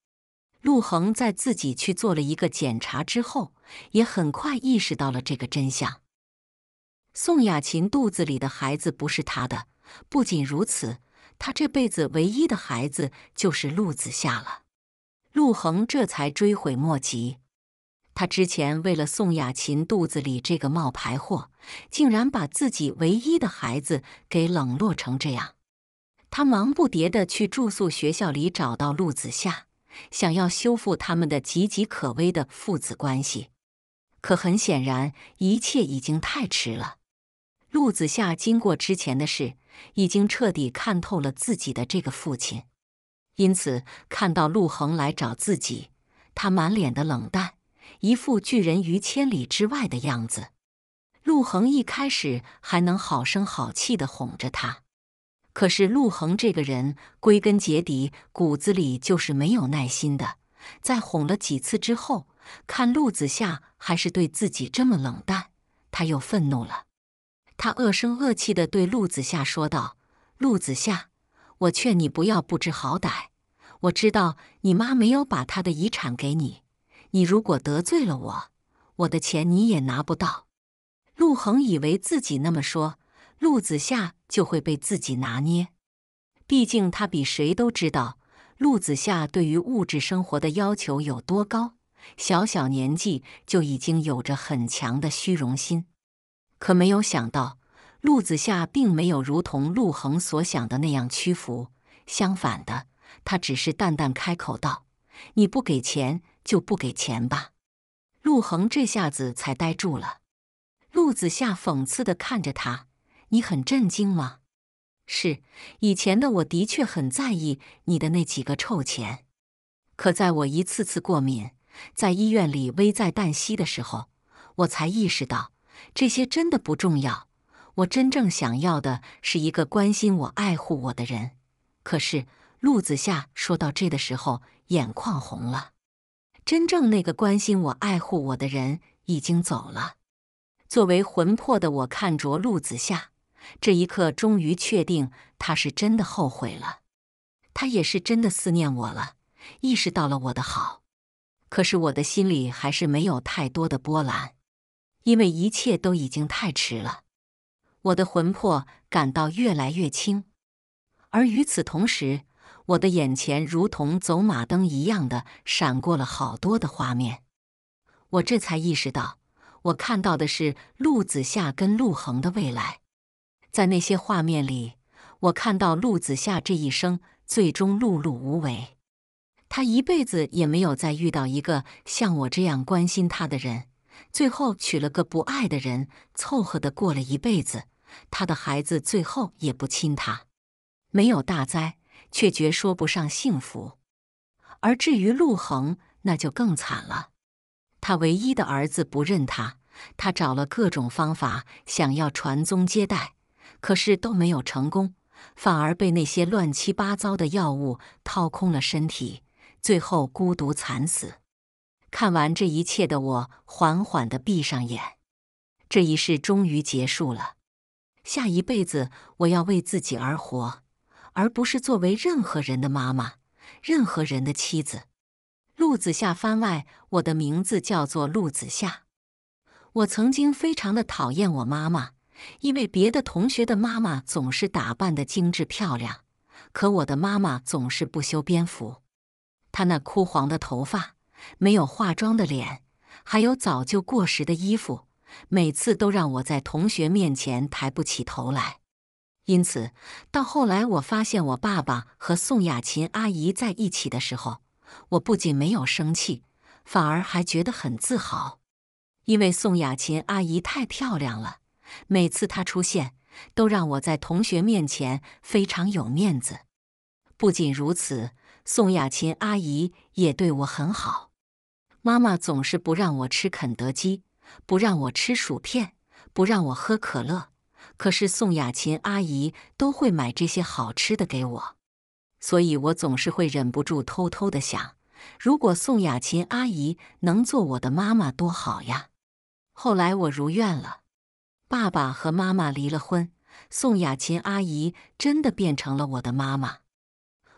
陆恒在自己去做了一个检查之后，也很快意识到了这个真相：宋雅琴肚子里的孩子不是他的。不仅如此，他这辈子唯一的孩子就是陆子夏了。陆恒这才追悔莫及。他之前为了宋雅琴肚子里这个冒牌货，竟然把自己唯一的孩子给冷落成这样。他忙不迭地去住宿学校里找到陆子夏，想要修复他们的岌岌可危的父子关系。可很显然，一切已经太迟了。陆子夏经过之前的事，已经彻底看透了自己的这个父亲。因此，看到陆恒来找自己，他满脸的冷淡。一副拒人于千里之外的样子。陆恒一开始还能好声好气的哄着他，可是陆恒这个人归根结底骨子里就是没有耐心的。在哄了几次之后，看陆子夏还是对自己这么冷淡，他又愤怒了。他恶声恶气的对陆子夏说道：“陆子夏，我劝你不要不知好歹。我知道你妈没有把她的遗产给你。”你如果得罪了我，我的钱你也拿不到。陆恒以为自己那么说，陆子夏就会被自己拿捏。毕竟他比谁都知道，陆子夏对于物质生活的要求有多高，小小年纪就已经有着很强的虚荣心。可没有想到，陆子夏并没有如同陆恒所想的那样屈服，相反的，他只是淡淡开口道：“你不给钱。”就不给钱吧。陆恒这下子才呆住了。陆子夏讽刺的看着他：“你很震惊吗？是，以前的我的确很在意你的那几个臭钱。可在我一次次过敏，在医院里危在旦夕的时候，我才意识到这些真的不重要。我真正想要的是一个关心我、爱护我的人。可是，陆子夏说到这的时候，眼眶红了。”真正那个关心我、爱护我的人已经走了。作为魂魄的我看着陆子夏，这一刻终于确定他是真的后悔了，他也是真的思念我了，意识到了我的好。可是我的心里还是没有太多的波澜，因为一切都已经太迟了。我的魂魄感到越来越轻，而与此同时。我的眼前如同走马灯一样的闪过了好多的画面，我这才意识到，我看到的是陆子夏跟陆恒的未来。在那些画面里，我看到陆子夏这一生最终碌碌无为，他一辈子也没有再遇到一个像我这样关心他的人，最后娶了个不爱的人，凑合的过了一辈子。他的孩子最后也不亲他，没有大灾。却绝说不上幸福，而至于陆恒，那就更惨了。他唯一的儿子不认他，他找了各种方法想要传宗接代，可是都没有成功，反而被那些乱七八糟的药物掏空了身体，最后孤独惨死。看完这一切的我，缓缓地闭上眼，这一世终于结束了。下一辈子，我要为自己而活。而不是作为任何人的妈妈，任何人的妻子。陆子夏番外，我的名字叫做陆子夏。我曾经非常的讨厌我妈妈，因为别的同学的妈妈总是打扮的精致漂亮，可我的妈妈总是不修边幅。她那枯黄的头发，没有化妆的脸，还有早就过时的衣服，每次都让我在同学面前抬不起头来。因此，到后来我发现我爸爸和宋雅琴阿姨在一起的时候，我不仅没有生气，反而还觉得很自豪，因为宋雅琴阿姨太漂亮了，每次她出现都让我在同学面前非常有面子。不仅如此，宋雅琴阿姨也对我很好，妈妈总是不让我吃肯德基，不让我吃薯片，不让我喝可乐。可是宋雅琴阿姨都会买这些好吃的给我，所以我总是会忍不住偷偷的想：如果宋雅琴阿姨能做我的妈妈多好呀！后来我如愿了，爸爸和妈妈离了婚，宋雅琴阿姨真的变成了我的妈妈，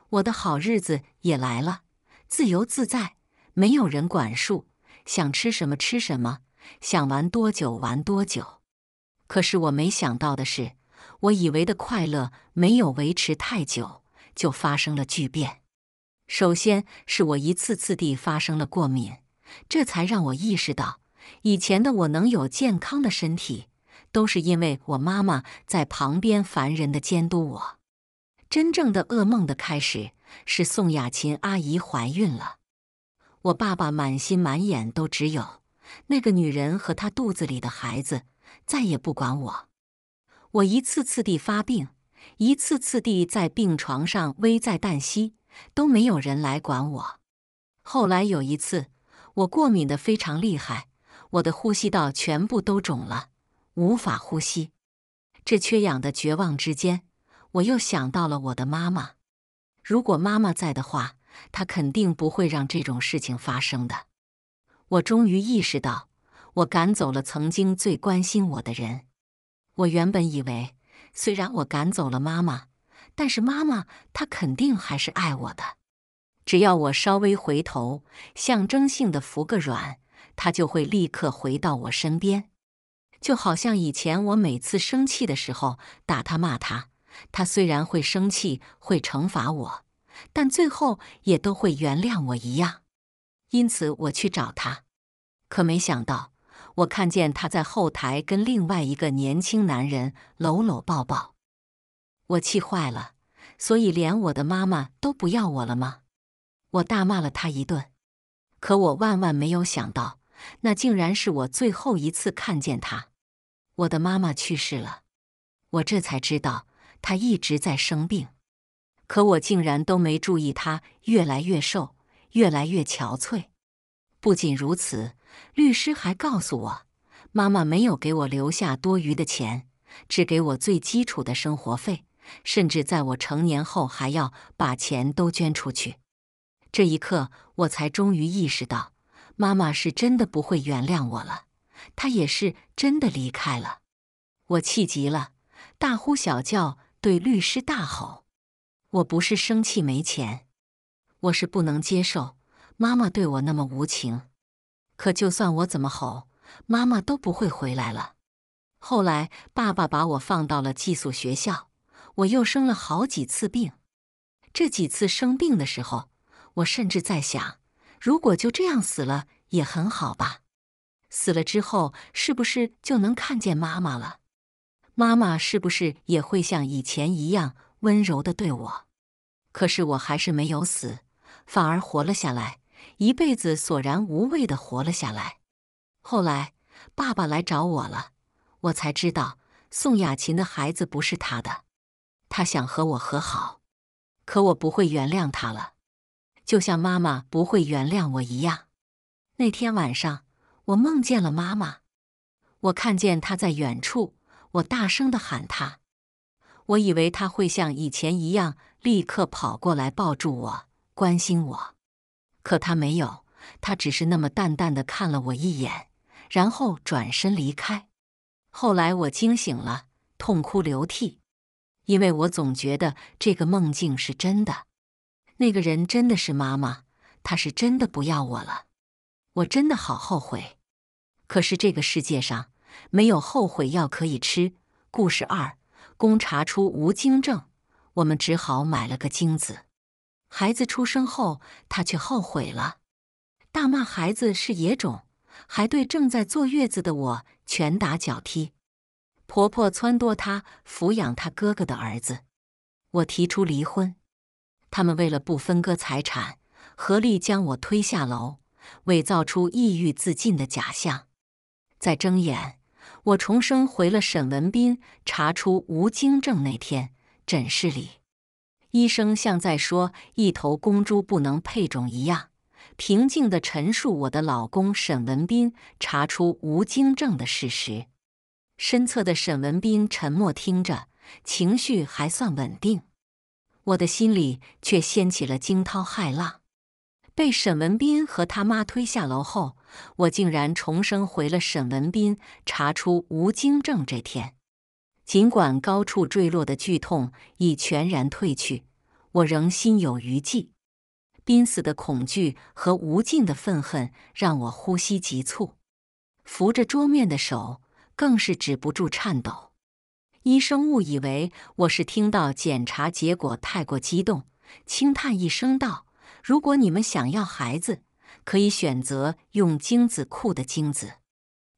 我的好日子也来了，自由自在，没有人管束，想吃什么吃什么，想玩多久玩多久。可是我没想到的是，我以为的快乐没有维持太久，就发生了巨变。首先是我一次次地发生了过敏，这才让我意识到，以前的我能有健康的身体，都是因为我妈妈在旁边烦人的监督我。真正的噩梦的开始是宋雅琴阿姨怀孕了，我爸爸满心满眼都只有那个女人和她肚子里的孩子。再也不管我，我一次次地发病，一次次地在病床上危在旦夕，都没有人来管我。后来有一次，我过敏的非常厉害，我的呼吸道全部都肿了，无法呼吸。这缺氧的绝望之间，我又想到了我的妈妈。如果妈妈在的话，她肯定不会让这种事情发生的。我终于意识到。我赶走了曾经最关心我的人。我原本以为，虽然我赶走了妈妈，但是妈妈她肯定还是爱我的。只要我稍微回头，象征性的服个软，她就会立刻回到我身边。就好像以前我每次生气的时候打他骂他，他虽然会生气会惩罚我，但最后也都会原谅我一样。因此，我去找他，可没想到。我看见他在后台跟另外一个年轻男人搂搂抱抱，我气坏了，所以连我的妈妈都不要我了吗？我大骂了他一顿，可我万万没有想到，那竟然是我最后一次看见他。我的妈妈去世了，我这才知道她一直在生病，可我竟然都没注意她越来越瘦，越来越憔悴。不仅如此。律师还告诉我，妈妈没有给我留下多余的钱，只给我最基础的生活费，甚至在我成年后还要把钱都捐出去。这一刻，我才终于意识到，妈妈是真的不会原谅我了，她也是真的离开了。我气极了，大呼小叫，对律师大吼：“我不是生气没钱，我是不能接受妈妈对我那么无情。”可就算我怎么吼，妈妈都不会回来了。后来爸爸把我放到了寄宿学校，我又生了好几次病。这几次生病的时候，我甚至在想，如果就这样死了也很好吧？死了之后是不是就能看见妈妈了？妈妈是不是也会像以前一样温柔的对我？可是我还是没有死，反而活了下来。一辈子索然无味的活了下来。后来，爸爸来找我了，我才知道宋雅琴的孩子不是他的。他想和我和好，可我不会原谅他了，就像妈妈不会原谅我一样。那天晚上，我梦见了妈妈，我看见她在远处，我大声的喊她，我以为她会像以前一样立刻跑过来抱住我，关心我。可他没有，他只是那么淡淡的看了我一眼，然后转身离开。后来我惊醒了，痛哭流涕，因为我总觉得这个梦境是真的，那个人真的是妈妈，他是真的不要我了，我真的好后悔。可是这个世界上没有后悔药可以吃。故事二，公查出无精症，我们只好买了个精子。孩子出生后，他却后悔了，大骂孩子是野种，还对正在坐月子的我拳打脚踢。婆婆撺掇他抚养他哥哥的儿子，我提出离婚，他们为了不分割财产，合力将我推下楼，伪造出抑郁自尽的假象。再睁眼，我重生回了沈文斌查出吴京正那天诊室里。医生像在说一头公猪不能配种一样，平静地陈述我的老公沈文斌查出无精症的事实。身侧的沈文斌沉默听着，情绪还算稳定。我的心里却掀起了惊涛骇浪。被沈文斌和他妈推下楼后，我竟然重生回了沈文斌查出无精症这天。尽管高处坠落的剧痛已全然退去，我仍心有余悸。濒死的恐惧和无尽的愤恨让我呼吸急促，扶着桌面的手更是止不住颤抖。医生误以为我是听到检查结果太过激动，轻叹一声道：“如果你们想要孩子，可以选择用精子库的精子。”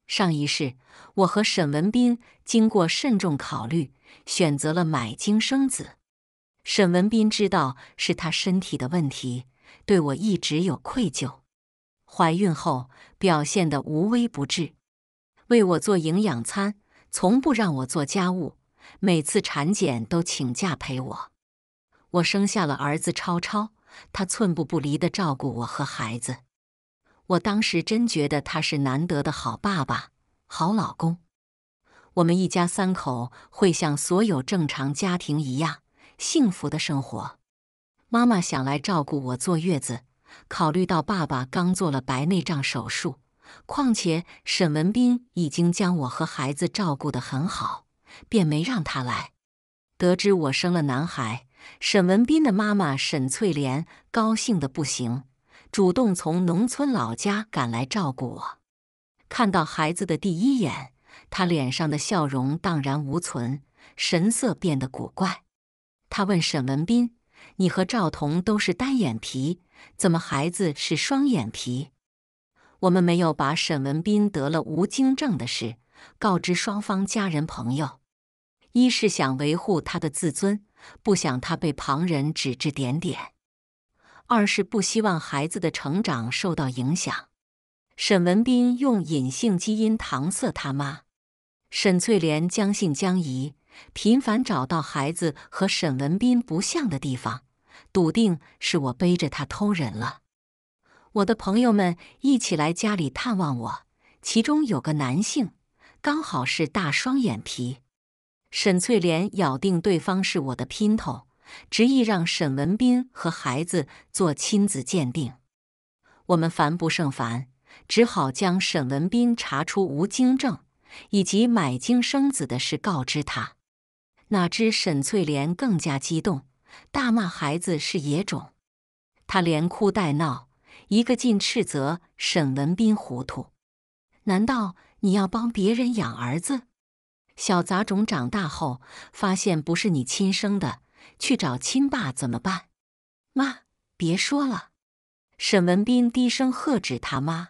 上一世，我和沈文斌经过慎重考虑，选择了买精生子。沈文斌知道是他身体的问题，对我一直有愧疚。怀孕后表现得无微不至，为我做营养餐，从不让我做家务。每次产检都请假陪我。我生下了儿子超超，他寸步不离的照顾我和孩子。我当时真觉得他是难得的好爸爸、好老公。我们一家三口会像所有正常家庭一样幸福的生活。妈妈想来照顾我坐月子，考虑到爸爸刚做了白内障手术，况且沈文斌已经将我和孩子照顾得很好，便没让他来。得知我生了男孩，沈文斌的妈妈沈翠莲高兴得不行。主动从农村老家赶来照顾我。看到孩子的第一眼，他脸上的笑容荡然无存，神色变得古怪。他问沈文斌：“你和赵彤都是单眼皮，怎么孩子是双眼皮？”我们没有把沈文斌得了无精症的事告知双方家人朋友，一是想维护他的自尊，不想他被旁人指指点点。二是不希望孩子的成长受到影响。沈文斌用隐性基因搪塞他妈，沈翠莲将信将疑，频繁找到孩子和沈文斌不像的地方，笃定是我背着她偷人了。我的朋友们一起来家里探望我，其中有个男性，刚好是大双眼皮。沈翠莲咬定对方是我的姘头。执意让沈文斌和孩子做亲子鉴定，我们烦不胜烦，只好将沈文斌查出无精症以及买精生子的事告知他。哪知沈翠莲更加激动，大骂孩子是野种，她连哭带闹，一个劲斥责沈文斌糊涂，难道你要帮别人养儿子？小杂种长大后发现不是你亲生的。去找亲爸怎么办？妈，别说了！沈文斌低声喝止他妈，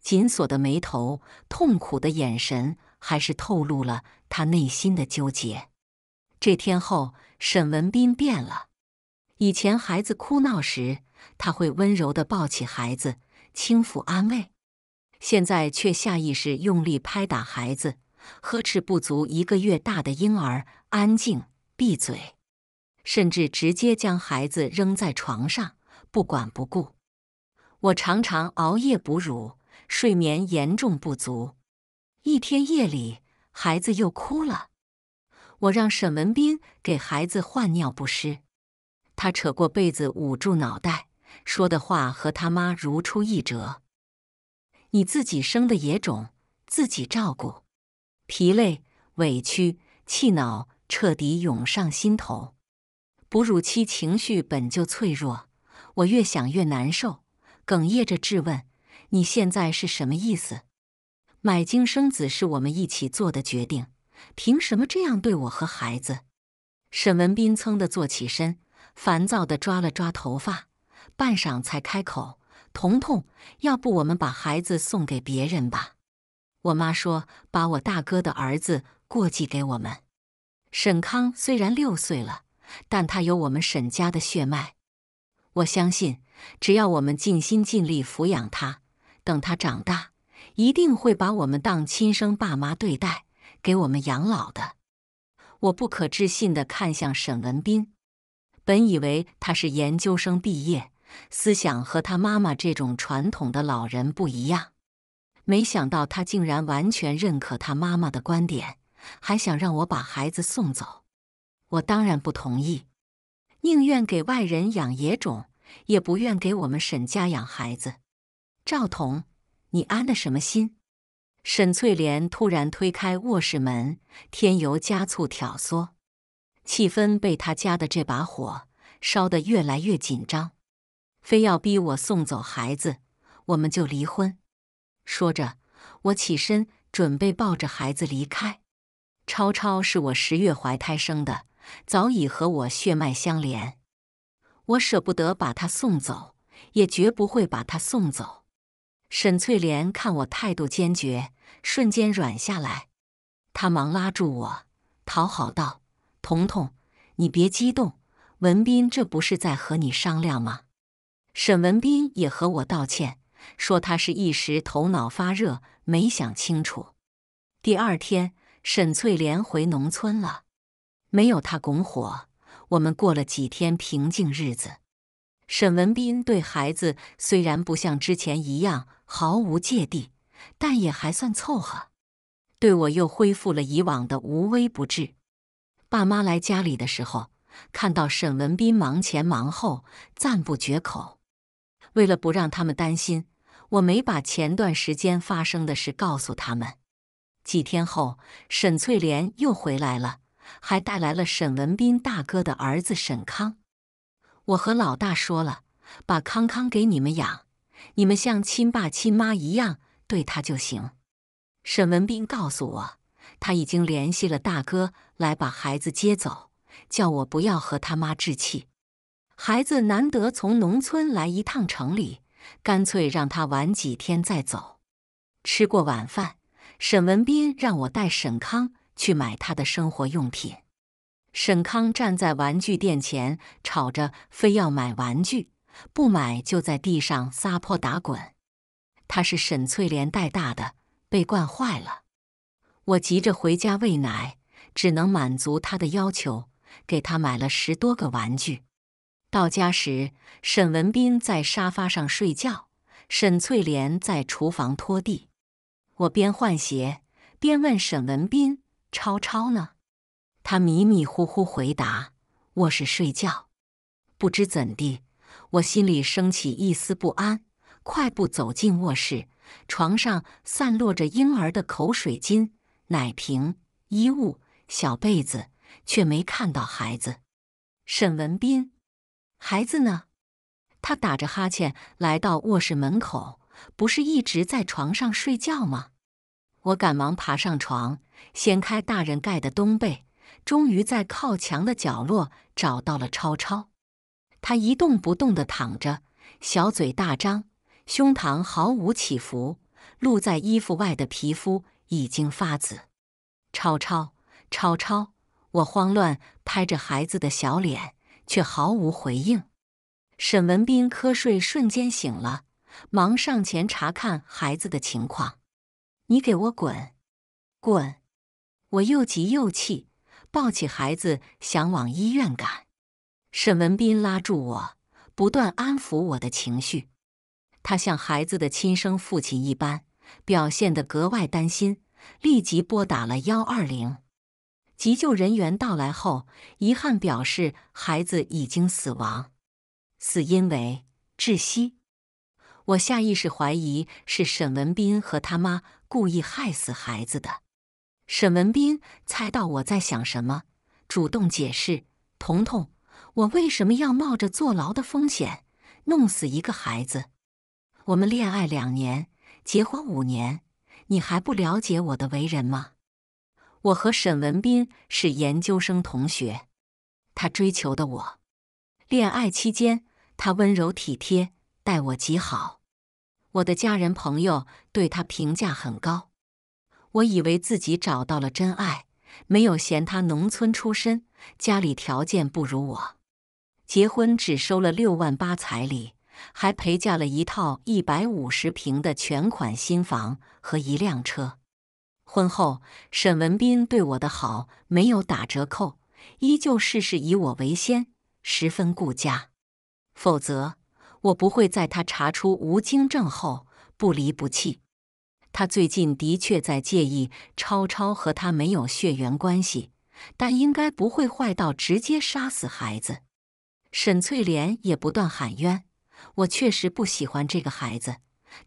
紧锁的眉头、痛苦的眼神，还是透露了他内心的纠结。这天后，沈文斌变了。以前孩子哭闹时，他会温柔地抱起孩子，轻抚安慰；现在却下意识用力拍打孩子，呵斥不足一个月大的婴儿：“安静，闭嘴！”甚至直接将孩子扔在床上，不管不顾。我常常熬夜哺乳，睡眠严重不足。一天夜里，孩子又哭了，我让沈文斌给孩子换尿不湿，他扯过被子捂住脑袋，说的话和他妈如出一辙：“你自己生的野种，自己照顾。”疲累、委屈、气恼，彻底涌上心头。哺乳期情绪本就脆弱，我越想越难受，哽咽着质问：“你现在是什么意思？买精生子是我们一起做的决定，凭什么这样对我和孩子？”沈文斌噌的坐起身，烦躁的抓了抓头发，半晌才开口：“彤彤，要不我们把孩子送给别人吧？我妈说把我大哥的儿子过继给我们。沈康虽然六岁了。”但他有我们沈家的血脉，我相信，只要我们尽心尽力抚养他，等他长大，一定会把我们当亲生爸妈对待，给我们养老的。我不可置信地看向沈文斌，本以为他是研究生毕业，思想和他妈妈这种传统的老人不一样，没想到他竟然完全认可他妈妈的观点，还想让我把孩子送走。我当然不同意，宁愿给外人养野种，也不愿给我们沈家养孩子。赵彤，你安的什么心？沈翠莲突然推开卧室门，添油加醋挑唆，气氛被她家的这把火烧得越来越紧张，非要逼我送走孩子，我们就离婚。说着，我起身准备抱着孩子离开。超超是我十月怀胎生的。早已和我血脉相连，我舍不得把他送走，也绝不会把他送走。沈翠莲看我态度坚决，瞬间软下来，她忙拉住我，讨好道：“彤彤，你别激动，文斌这不是在和你商量吗？”沈文斌也和我道歉，说他是一时头脑发热，没想清楚。第二天，沈翠莲回农村了。没有他拱火，我们过了几天平静日子。沈文斌对孩子虽然不像之前一样毫无芥蒂，但也还算凑合。对我又恢复了以往的无微不至。爸妈来家里的时候，看到沈文斌忙前忙后，赞不绝口。为了不让他们担心，我没把前段时间发生的事告诉他们。几天后，沈翠莲又回来了。还带来了沈文斌大哥的儿子沈康。我和老大说了，把康康给你们养，你们像亲爸亲妈一样对他就行。沈文斌告诉我，他已经联系了大哥来把孩子接走，叫我不要和他妈置气。孩子难得从农村来一趟城里，干脆让他玩几天再走。吃过晚饭，沈文斌让我带沈康。去买他的生活用品。沈康站在玩具店前，吵着非要买玩具，不买就在地上撒泼打滚。他是沈翠莲带大的，被惯坏了。我急着回家喂奶，只能满足他的要求，给他买了十多个玩具。到家时，沈文斌在沙发上睡觉，沈翠莲在厨房拖地。我边换鞋边问沈文斌。超超呢？他迷迷糊糊回答：“卧室睡觉。”不知怎地，我心里升起一丝不安，快步走进卧室。床上散落着婴儿的口水巾、奶瓶、衣物、小被子，却没看到孩子。沈文斌，孩子呢？他打着哈欠来到卧室门口：“不是一直在床上睡觉吗？”我赶忙爬上床，掀开大人盖的冬被，终于在靠墙的角落找到了超超。他一动不动的躺着，小嘴大张，胸膛毫无起伏，露在衣服外的皮肤已经发紫。超超，超超！我慌乱拍着孩子的小脸，却毫无回应。沈文斌瞌睡瞬间醒了，忙上前查看孩子的情况。你给我滚！滚！我又急又气，抱起孩子想往医院赶。沈文斌拉住我，不断安抚我的情绪。他像孩子的亲生父亲一般，表现的格外担心。立即拨打了幺二零。急救人员到来后，遗憾表示孩子已经死亡，死因为窒息。我下意识怀疑是沈文斌和他妈。故意害死孩子的，沈文斌猜到我在想什么，主动解释：“彤彤，我为什么要冒着坐牢的风险弄死一个孩子？我们恋爱两年，结婚五年，你还不了解我的为人吗？我和沈文斌是研究生同学，他追求的我，恋爱期间他温柔体贴，待我极好。”我的家人朋友对他评价很高，我以为自己找到了真爱，没有嫌他农村出身，家里条件不如我。结婚只收了六万八彩礼，还陪嫁了一套一百五十平的全款新房和一辆车。婚后，沈文斌对我的好没有打折扣，依旧事事以我为先，十分顾家。否则。我不会在他查出吴精症后不离不弃。他最近的确在介意超超和他没有血缘关系，但应该不会坏到直接杀死孩子。沈翠莲也不断喊冤：“我确实不喜欢这个孩子，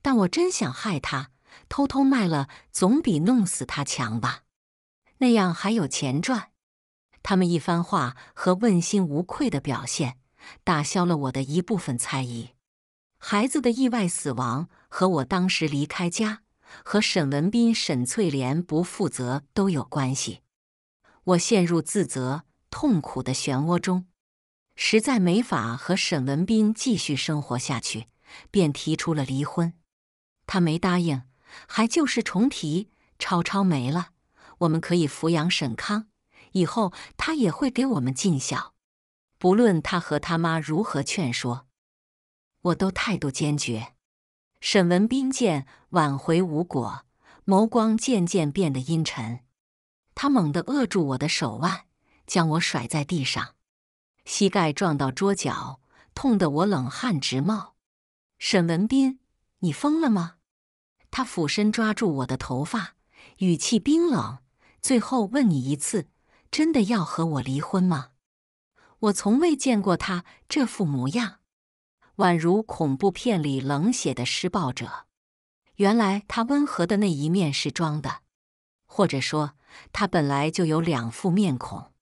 但我真想害他。偷偷卖了总比弄死他强吧，那样还有钱赚。”他们一番话和问心无愧的表现。打消了我的一部分猜疑，孩子的意外死亡和我当时离开家、和沈文斌、沈翠莲不负责都有关系。我陷入自责、痛苦的漩涡中，实在没法和沈文斌继续生活下去，便提出了离婚。他没答应，还旧事重提：“超超没了，我们可以抚养沈康，以后他也会给我们尽孝。”不论他和他妈如何劝说，我都态度坚决。沈文斌见挽回无果，眸光渐渐变得阴沉。他猛地扼住我的手腕，将我甩在地上，膝盖撞到桌角，痛得我冷汗直冒。沈文斌，你疯了吗？他俯身抓住我的头发，语气冰冷，最后问你一次：真的要和我离婚吗？我从未见过他这副模样，宛如恐怖片里冷血的施暴者。原来他温和的那一面是装的，或者说他本来就有两副面孔。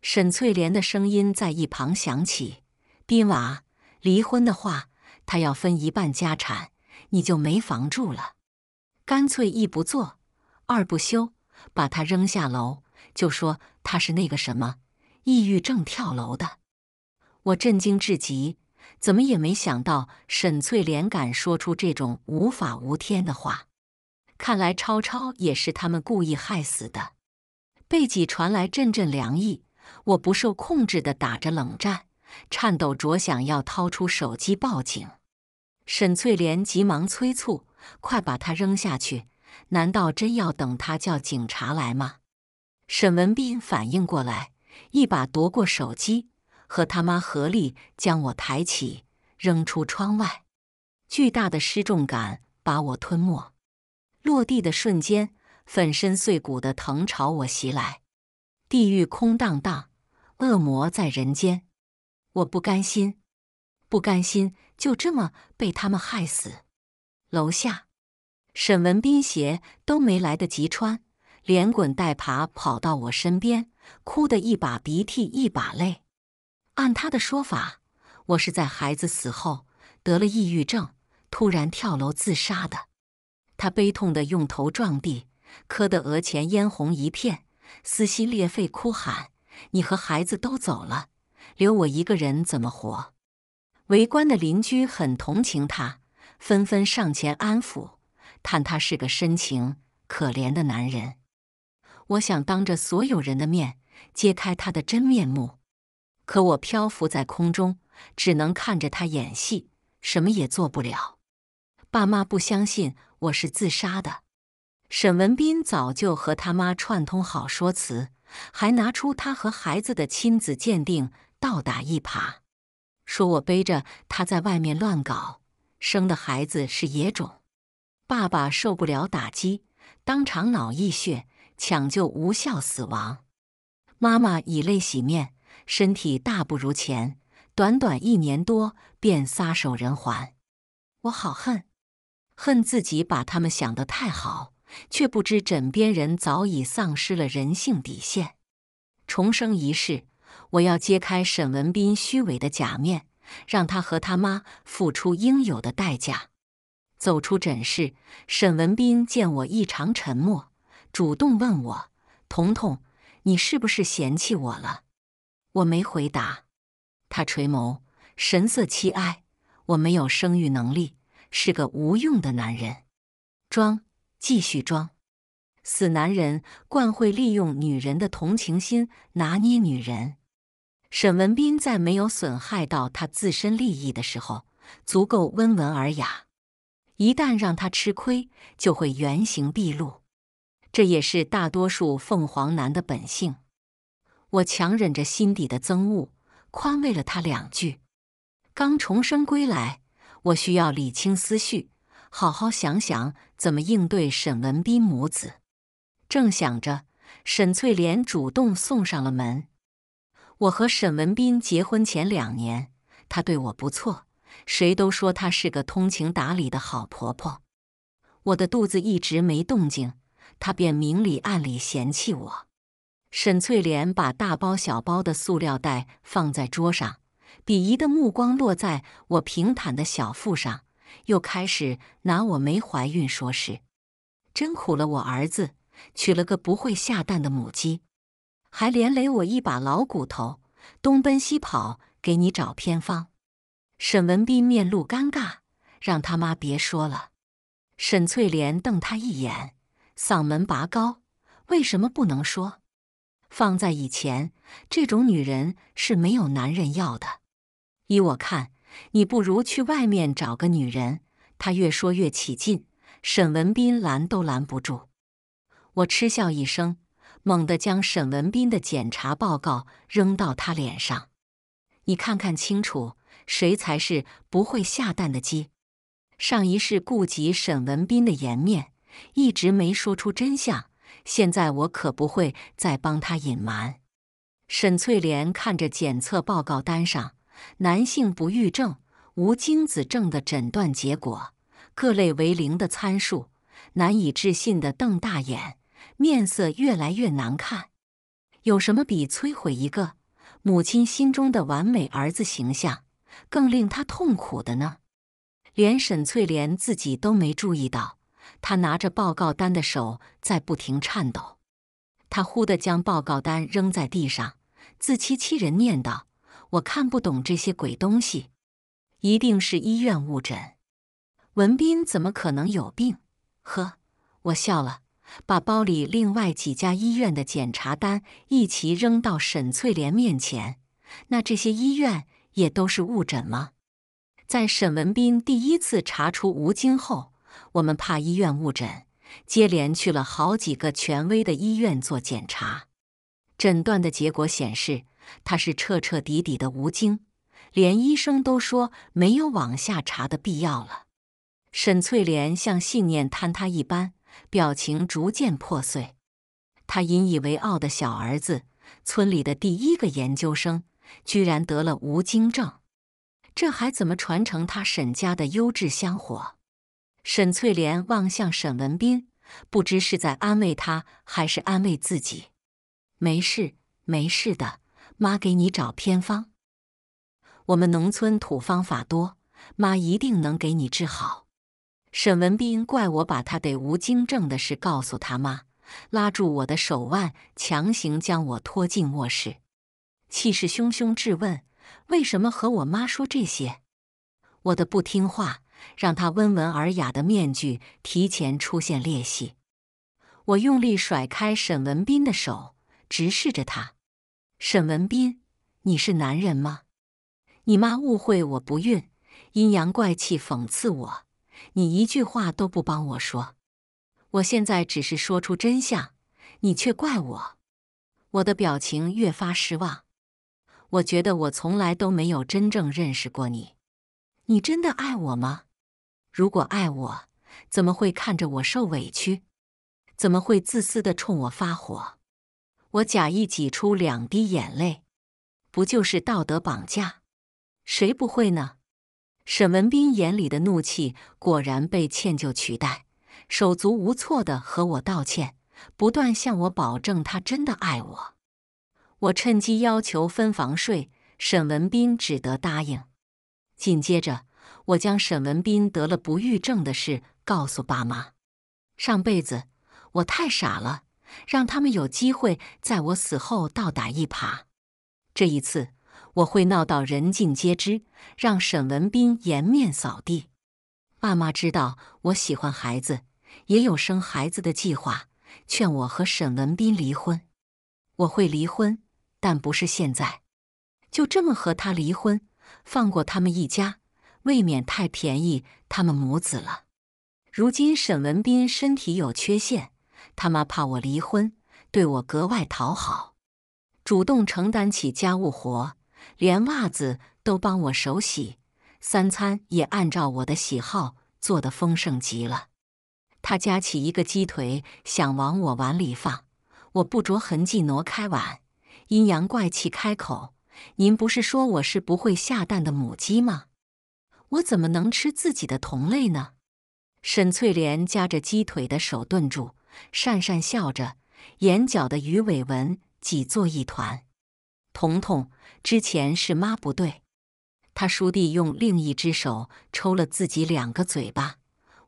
沈翠莲的声音在一旁响起：“斌娃，离婚的话，他要分一半家产，你就没房住了。干脆一不做二不休，把他扔下楼，就说他是那个什么。”抑郁症跳楼的，我震惊至极，怎么也没想到沈翠莲敢说出这种无法无天的话。看来超超也是他们故意害死的。背脊传来阵阵凉意，我不受控制的打着冷战，颤抖着想要掏出手机报警。沈翠莲急忙催促：“快把他扔下去！难道真要等他叫警察来吗？”沈文斌反应过来。一把夺过手机，和他妈合力将我抬起，扔出窗外。巨大的失重感把我吞没。落地的瞬间，粉身碎骨的疼朝我袭来。地狱空荡荡，恶魔在人间。我不甘心，不甘心就这么被他们害死。楼下，沈文斌鞋都没来得及穿，连滚带爬跑到我身边。哭得一把鼻涕一把泪。按他的说法，我是在孩子死后得了抑郁症，突然跳楼自杀的。他悲痛地用头撞地，磕得额前嫣红一片，撕心裂肺哭喊：“你和孩子都走了，留我一个人怎么活？”围观的邻居很同情他，纷纷上前安抚，叹他是个深情可怜的男人。我想当着所有人的面揭开他的真面目，可我漂浮在空中，只能看着他演戏，什么也做不了。爸妈不相信我是自杀的，沈文斌早就和他妈串通好说辞，还拿出他和孩子的亲子鉴定倒打一耙，说我背着他在外面乱搞，生的孩子是野种。爸爸受不了打击，当场脑溢血。抢救无效，死亡。妈妈以泪洗面，身体大不如前。短短一年多，便撒手人寰。我好恨，恨自己把他们想得太好，却不知枕边人早已丧失了人性底线。重生一世，我要揭开沈文斌虚伪的假面，让他和他妈付出应有的代价。走出诊室，沈文斌见我异常沉默。主动问我：“彤彤，你是不是嫌弃我了？”我没回答。他垂眸，神色凄哀：“我没有生育能力，是个无用的男人。”装，继续装。死男人惯会利用女人的同情心拿捏女人。沈文斌在没有损害到他自身利益的时候，足够温文尔雅；一旦让他吃亏，就会原形毕露。这也是大多数凤凰男的本性。我强忍着心底的憎恶，宽慰了他两句。刚重生归来，我需要理清思绪，好好想想怎么应对沈文斌母子。正想着，沈翠莲主动送上了门。我和沈文斌结婚前两年，她对我不错，谁都说她是个通情达理的好婆婆。我的肚子一直没动静。他便明里暗里嫌弃我。沈翠莲把大包小包的塑料袋放在桌上，鄙夷的目光落在我平坦的小腹上，又开始拿我没怀孕说事。真苦了我儿子，娶了个不会下蛋的母鸡，还连累我一把老骨头东奔西跑给你找偏方。沈文斌面露尴尬，让他妈别说了。沈翠莲瞪他一眼。嗓门拔高，为什么不能说？放在以前，这种女人是没有男人要的。依我看，你不如去外面找个女人。她越说越起劲，沈文斌拦都拦不住。我嗤笑一声，猛地将沈文斌的检查报告扔到他脸上。你看看清楚，谁才是不会下蛋的鸡？上一世顾及沈文斌的颜面。一直没说出真相，现在我可不会再帮他隐瞒。沈翠莲看着检测报告单上“男性不育症、无精子症”的诊断结果，各类为零的参数，难以置信的瞪大眼，面色越来越难看。有什么比摧毁一个母亲心中的完美儿子形象更令他痛苦的呢？连沈翠莲自己都没注意到。他拿着报告单的手在不停颤抖，他忽地将报告单扔在地上，自欺欺人，念道：“我看不懂这些鬼东西，一定是医院误诊。文斌怎么可能有病？呵，我笑了，把包里另外几家医院的检查单一齐扔到沈翠莲面前。那这些医院也都是误诊吗？在沈文斌第一次查出吴京后。”我们怕医院误诊，接连去了好几个权威的医院做检查。诊断的结果显示，他是彻彻底底的无精，连医生都说没有往下查的必要了。沈翠莲像信念坍塌一般，表情逐渐破碎。他引以为傲的小儿子，村里的第一个研究生，居然得了无精症，这还怎么传承他沈家的优质香火？沈翠莲望向沈文斌，不知是在安慰他还是安慰自己：“没事，没事的，妈给你找偏方。我们农村土方法多，妈一定能给你治好。”沈文斌怪我把他得无精症的事告诉他妈，拉住我的手腕，强行将我拖进卧室，气势汹汹质问：“为什么和我妈说这些？我的不听话。”让他温文尔雅的面具提前出现裂隙。我用力甩开沈文斌的手，直视着他：“沈文斌，你是男人吗？你妈误会我不孕，阴阳怪气讽刺我，你一句话都不帮我说。我现在只是说出真相，你却怪我。我的表情越发失望。我觉得我从来都没有真正认识过你。你真的爱我吗？”如果爱我，怎么会看着我受委屈？怎么会自私的冲我发火？我假意挤出两滴眼泪，不就是道德绑架？谁不会呢？沈文斌眼里的怒气果然被歉疚取代，手足无措的和我道歉，不断向我保证他真的爱我。我趁机要求分房睡，沈文斌只得答应。紧接着。我将沈文斌得了不育症的事告诉爸妈。上辈子我太傻了，让他们有机会在我死后倒打一耙。这一次我会闹到人尽皆知，让沈文斌颜面扫地。爸妈知道我喜欢孩子，也有生孩子的计划，劝我和沈文斌离婚。我会离婚，但不是现在。就这么和他离婚，放过他们一家。未免太便宜他们母子了。如今沈文斌身体有缺陷，他妈怕我离婚，对我格外讨好，主动承担起家务活，连袜子都帮我手洗，三餐也按照我的喜好做的丰盛极了。他夹起一个鸡腿想往我碗里放，我不着痕迹挪开碗，阴阳怪气开口：“您不是说我是不会下蛋的母鸡吗？”我怎么能吃自己的同类呢？沈翠莲夹着鸡腿的手顿住，讪讪笑着，眼角的鱼尾纹挤作一团。彤彤，之前是妈不对。他叔弟用另一只手抽了自己两个嘴巴。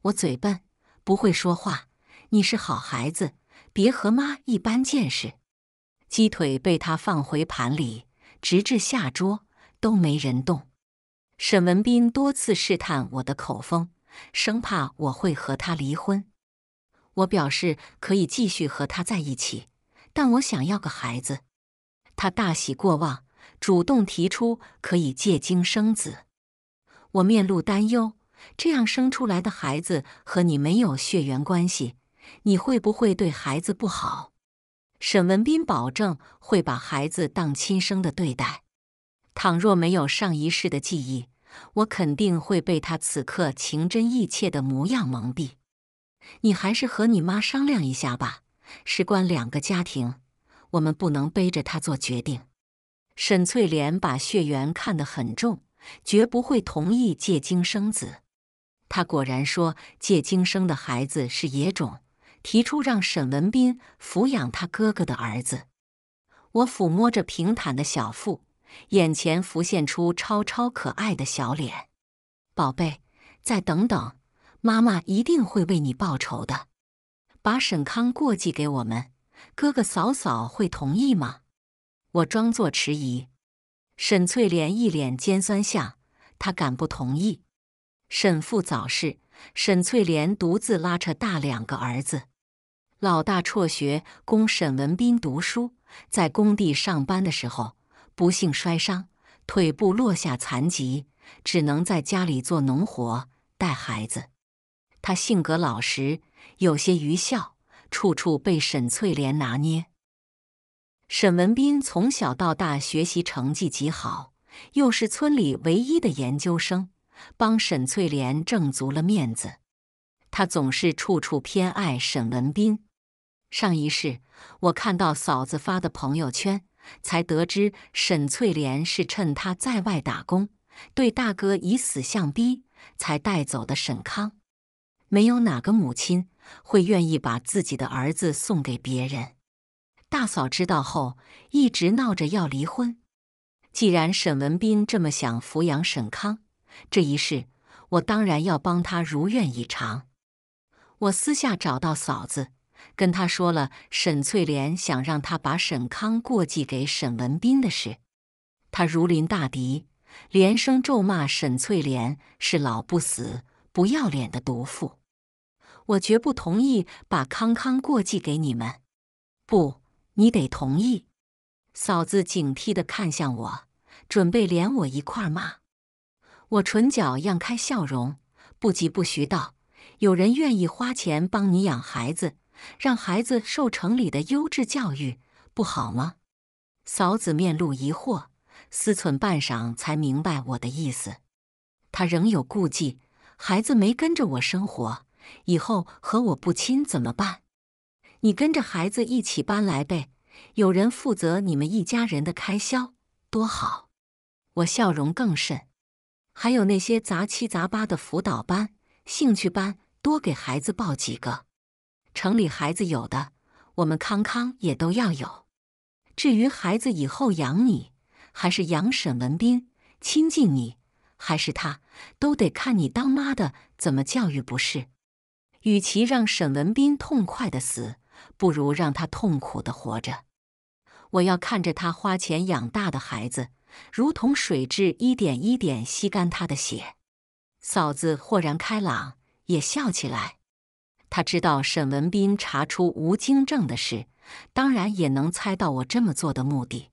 我嘴笨，不会说话。你是好孩子，别和妈一般见识。鸡腿被他放回盘里，直至下桌都没人动。沈文斌多次试探我的口风，生怕我会和他离婚。我表示可以继续和他在一起，但我想要个孩子。他大喜过望，主动提出可以借精生子。我面露担忧：“这样生出来的孩子和你没有血缘关系，你会不会对孩子不好？”沈文斌保证会把孩子当亲生的对待。倘若没有上一世的记忆，我肯定会被他此刻情真意切的模样蒙蔽。你还是和你妈商量一下吧，事关两个家庭，我们不能背着他做决定。沈翠莲把血缘看得很重，绝不会同意借精生子。她果然说借精生的孩子是野种，提出让沈文斌抚养他哥哥的儿子。我抚摸着平坦的小腹。眼前浮现出超超可爱的小脸，宝贝，再等等，妈妈一定会为你报仇的。把沈康过继给我们，哥哥嫂嫂会同意吗？我装作迟疑。沈翠莲一脸尖酸相，她敢不同意？沈父早逝，沈翠莲独自拉扯大两个儿子，老大辍学供沈文彬读书，在工地上班的时候。不幸摔伤，腿部落下残疾，只能在家里做农活带孩子。他性格老实，有些愚孝，处处被沈翠莲拿捏。沈文斌从小到大学习成绩极好，又是村里唯一的研究生，帮沈翠莲挣足了面子。他总是处处偏爱沈文斌。上一世，我看到嫂子发的朋友圈。才得知沈翠莲是趁他在外打工，对大哥以死相逼才带走的。沈康没有哪个母亲会愿意把自己的儿子送给别人。大嫂知道后一直闹着要离婚。既然沈文斌这么想抚养沈康，这一世我当然要帮他如愿以偿。我私下找到嫂子。跟他说了沈翠莲想让他把沈康过继给沈文彬的事，他如临大敌，连声咒骂沈翠莲是老不死、不要脸的毒妇。我绝不同意把康康过继给你们。不，你得同意。嫂子警惕地看向我，准备连我一块骂。我唇角漾开笑容，不疾不徐道：“有人愿意花钱帮你养孩子。”让孩子受城里的优质教育，不好吗？嫂子面露疑惑，思忖半晌才明白我的意思。她仍有顾忌：孩子没跟着我生活，以后和我不亲怎么办？你跟着孩子一起搬来呗，有人负责你们一家人的开销，多好！我笑容更甚。还有那些杂七杂八的辅导班、兴趣班，多给孩子报几个。城里孩子有的，我们康康也都要有。至于孩子以后养你，还是养沈文斌，亲近你，还是他，都得看你当妈的怎么教育，不是？与其让沈文斌痛快的死，不如让他痛苦的活着。我要看着他花钱养大的孩子，如同水质一点一点吸干他的血。嫂子豁然开朗，也笑起来。他知道沈文斌查出吴京正的事，当然也能猜到我这么做的目的。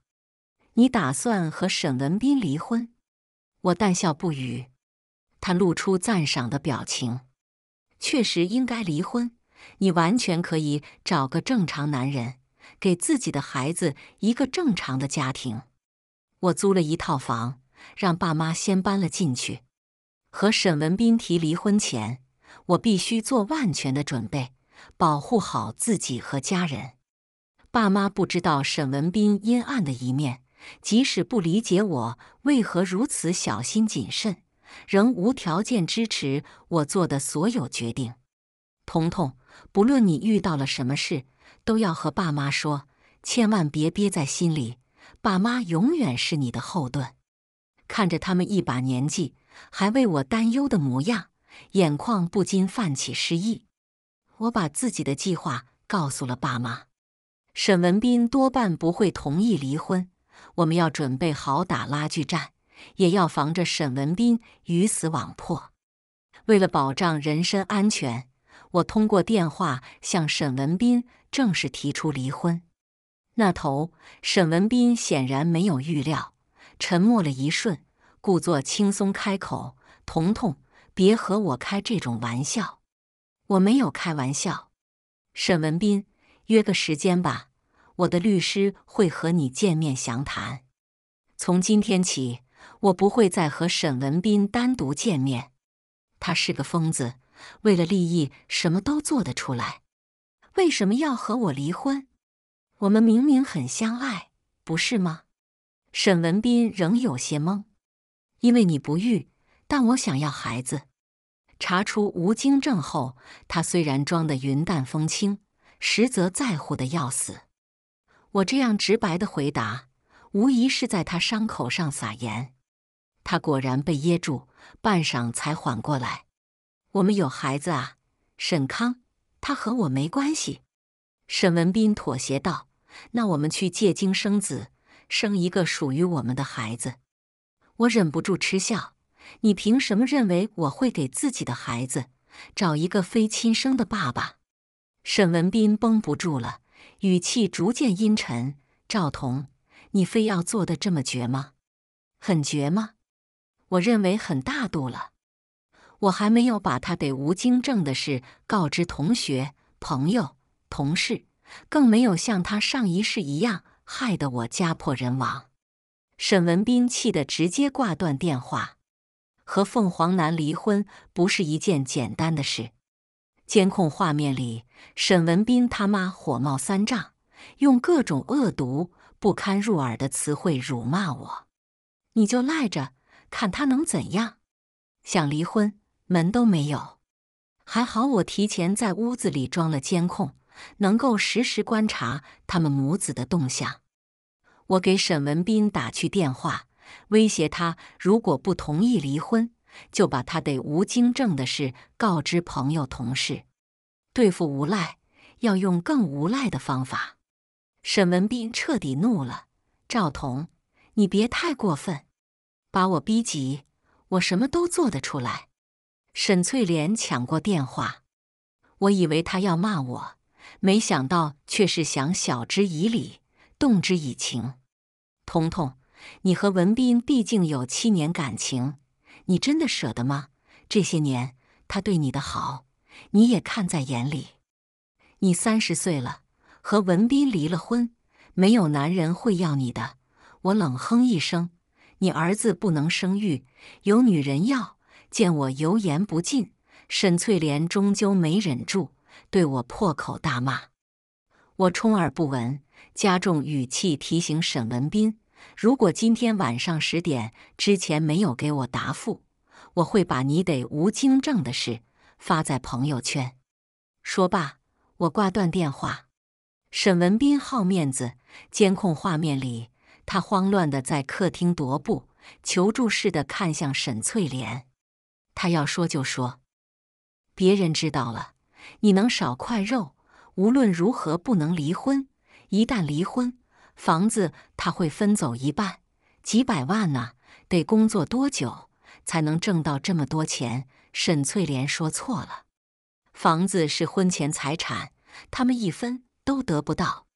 你打算和沈文斌离婚？我淡笑不语。他露出赞赏的表情。确实应该离婚。你完全可以找个正常男人，给自己的孩子一个正常的家庭。我租了一套房，让爸妈先搬了进去。和沈文斌提离婚前。我必须做万全的准备，保护好自己和家人。爸妈不知道沈文斌阴暗的一面，即使不理解我为何如此小心谨慎，仍无条件支持我做的所有决定。彤彤，不论你遇到了什么事，都要和爸妈说，千万别憋在心里。爸妈永远是你的后盾。看着他们一把年纪还为我担忧的模样。眼眶不禁泛起失意。我把自己的计划告诉了爸妈。沈文斌多半不会同意离婚，我们要准备好打拉锯战，也要防着沈文斌鱼死网破。为了保障人身安全，我通过电话向沈文斌正式提出离婚。那头，沈文斌显然没有预料，沉默了一瞬，故作轻松开口：“彤彤。”别和我开这种玩笑，我没有开玩笑。沈文斌，约个时间吧，我的律师会和你见面详谈。从今天起，我不会再和沈文斌单独见面。他是个疯子，为了利益什么都做得出来。为什么要和我离婚？我们明明很相爱，不是吗？沈文斌仍有些懵，因为你不育，但我想要孩子。查出吴京症后，他虽然装得云淡风轻，实则在乎的要死。我这样直白的回答，无疑是在他伤口上撒盐。他果然被噎住，半晌才缓过来。我们有孩子啊，沈康，他和我没关系。沈文斌妥协道：“那我们去借精生子，生一个属于我们的孩子。”我忍不住嗤笑。你凭什么认为我会给自己的孩子找一个非亲生的爸爸？沈文斌绷不住了，语气逐渐阴沉：“赵彤，你非要做的这么绝吗？很绝吗？我认为很大度了。我还没有把他得无精症的事告知同学、朋友、同事，更没有像他上一世一样害得我家破人亡。”沈文斌气得直接挂断电话。和凤凰男离婚不是一件简单的事。监控画面里，沈文斌他妈火冒三丈，用各种恶毒、不堪入耳的词汇辱骂我。你就赖着，看他能怎样？想离婚门都没有。还好我提前在屋子里装了监控，能够实时观察他们母子的动向。我给沈文斌打去电话。威胁他，如果不同意离婚，就把他得无精症的事告知朋友同事。对付无赖，要用更无赖的方法。沈文斌彻底怒了：“赵彤，你别太过分，把我逼急，我什么都做得出来。”沈翠莲抢过电话，我以为他要骂我，没想到却是想晓之以理，动之以情。彤彤。你和文斌毕竟有七年感情，你真的舍得吗？这些年他对你的好，你也看在眼里。你三十岁了，和文斌离了婚，没有男人会要你的。我冷哼一声：“你儿子不能生育，有女人要。”见我油盐不进，沈翠莲终究没忍住，对我破口大骂。我充耳不闻，加重语气提醒沈文斌。如果今天晚上十点之前没有给我答复，我会把你得无精症的事发在朋友圈。说罢，我挂断电话。沈文斌好面子，监控画面里他慌乱的在客厅踱步，求助似的看向沈翠莲。他要说就说，别人知道了，你能少块肉。无论如何不能离婚，一旦离婚。房子他会分走一半，几百万呢？得工作多久才能挣到这么多钱？沈翠莲说错了，房子是婚前财产，他们一分都得不到。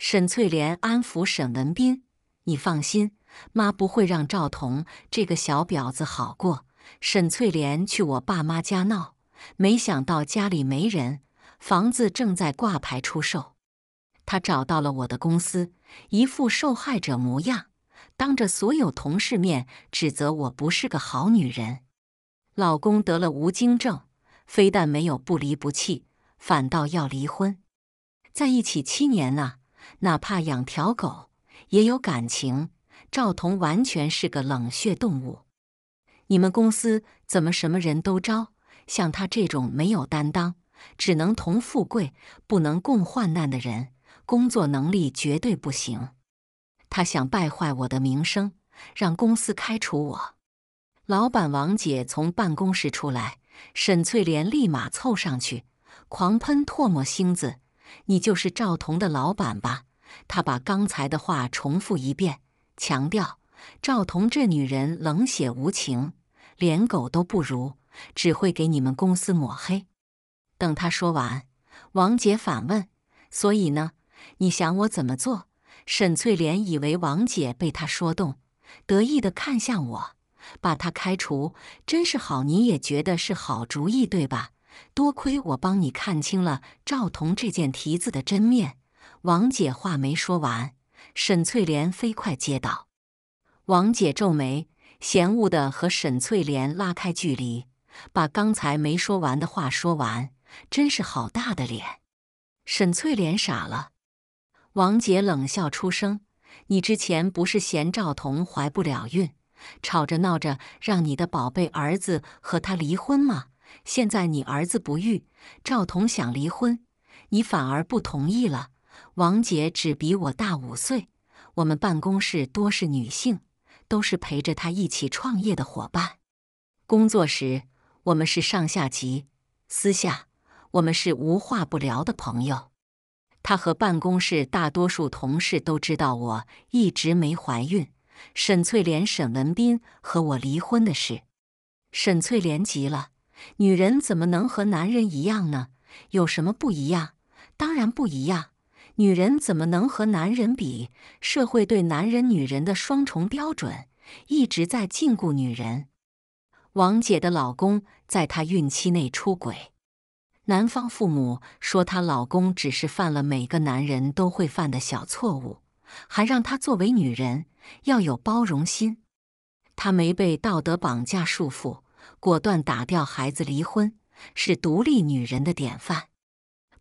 沈翠莲安抚沈文斌：“你放心，妈不会让赵彤这个小婊子好过。”沈翠莲去我爸妈家闹，没想到家里没人，房子正在挂牌出售。他找到了我的公司，一副受害者模样，当着所有同事面指责我不是个好女人。老公得了无精症，非但没有不离不弃，反倒要离婚。在一起七年了，哪怕养条狗也有感情。赵彤完全是个冷血动物。你们公司怎么什么人都招？像他这种没有担当，只能同富贵，不能共患难的人。工作能力绝对不行，他想败坏我的名声，让公司开除我。老板王姐从办公室出来，沈翠莲立马凑上去，狂喷唾沫星子：“你就是赵彤的老板吧？”她把刚才的话重复一遍，强调：“赵彤这女人冷血无情，连狗都不如，只会给你们公司抹黑。”等她说完，王姐反问：“所以呢？”你想我怎么做？沈翠莲以为王姐被她说动，得意的看向我，把她开除，真是好，你也觉得是好主意对吧？多亏我帮你看清了赵彤这件蹄子的真面。王姐话没说完，沈翠莲飞快接道。王姐皱眉，嫌恶的和沈翠莲拉开距离，把刚才没说完的话说完，真是好大的脸。沈翠莲傻了。王姐冷笑出声：“你之前不是嫌赵彤怀不了孕，吵着闹着让你的宝贝儿子和她离婚吗？现在你儿子不育，赵彤想离婚，你反而不同意了？”王姐只比我大五岁，我们办公室多是女性，都是陪着他一起创业的伙伴。工作时，我们是上下级；私下，我们是无话不聊的朋友。她和办公室大多数同事都知道我一直没怀孕。沈翠莲、沈文斌和我离婚的事，沈翠莲急了：“女人怎么能和男人一样呢？有什么不一样？当然不一样。女人怎么能和男人比？社会对男人、女人的双重标准一直在禁锢女人。”王姐的老公在她孕期内出轨。男方父母说，她老公只是犯了每个男人都会犯的小错误，还让她作为女人要有包容心。她没被道德绑架束缚，果断打掉孩子离婚，是独立女人的典范。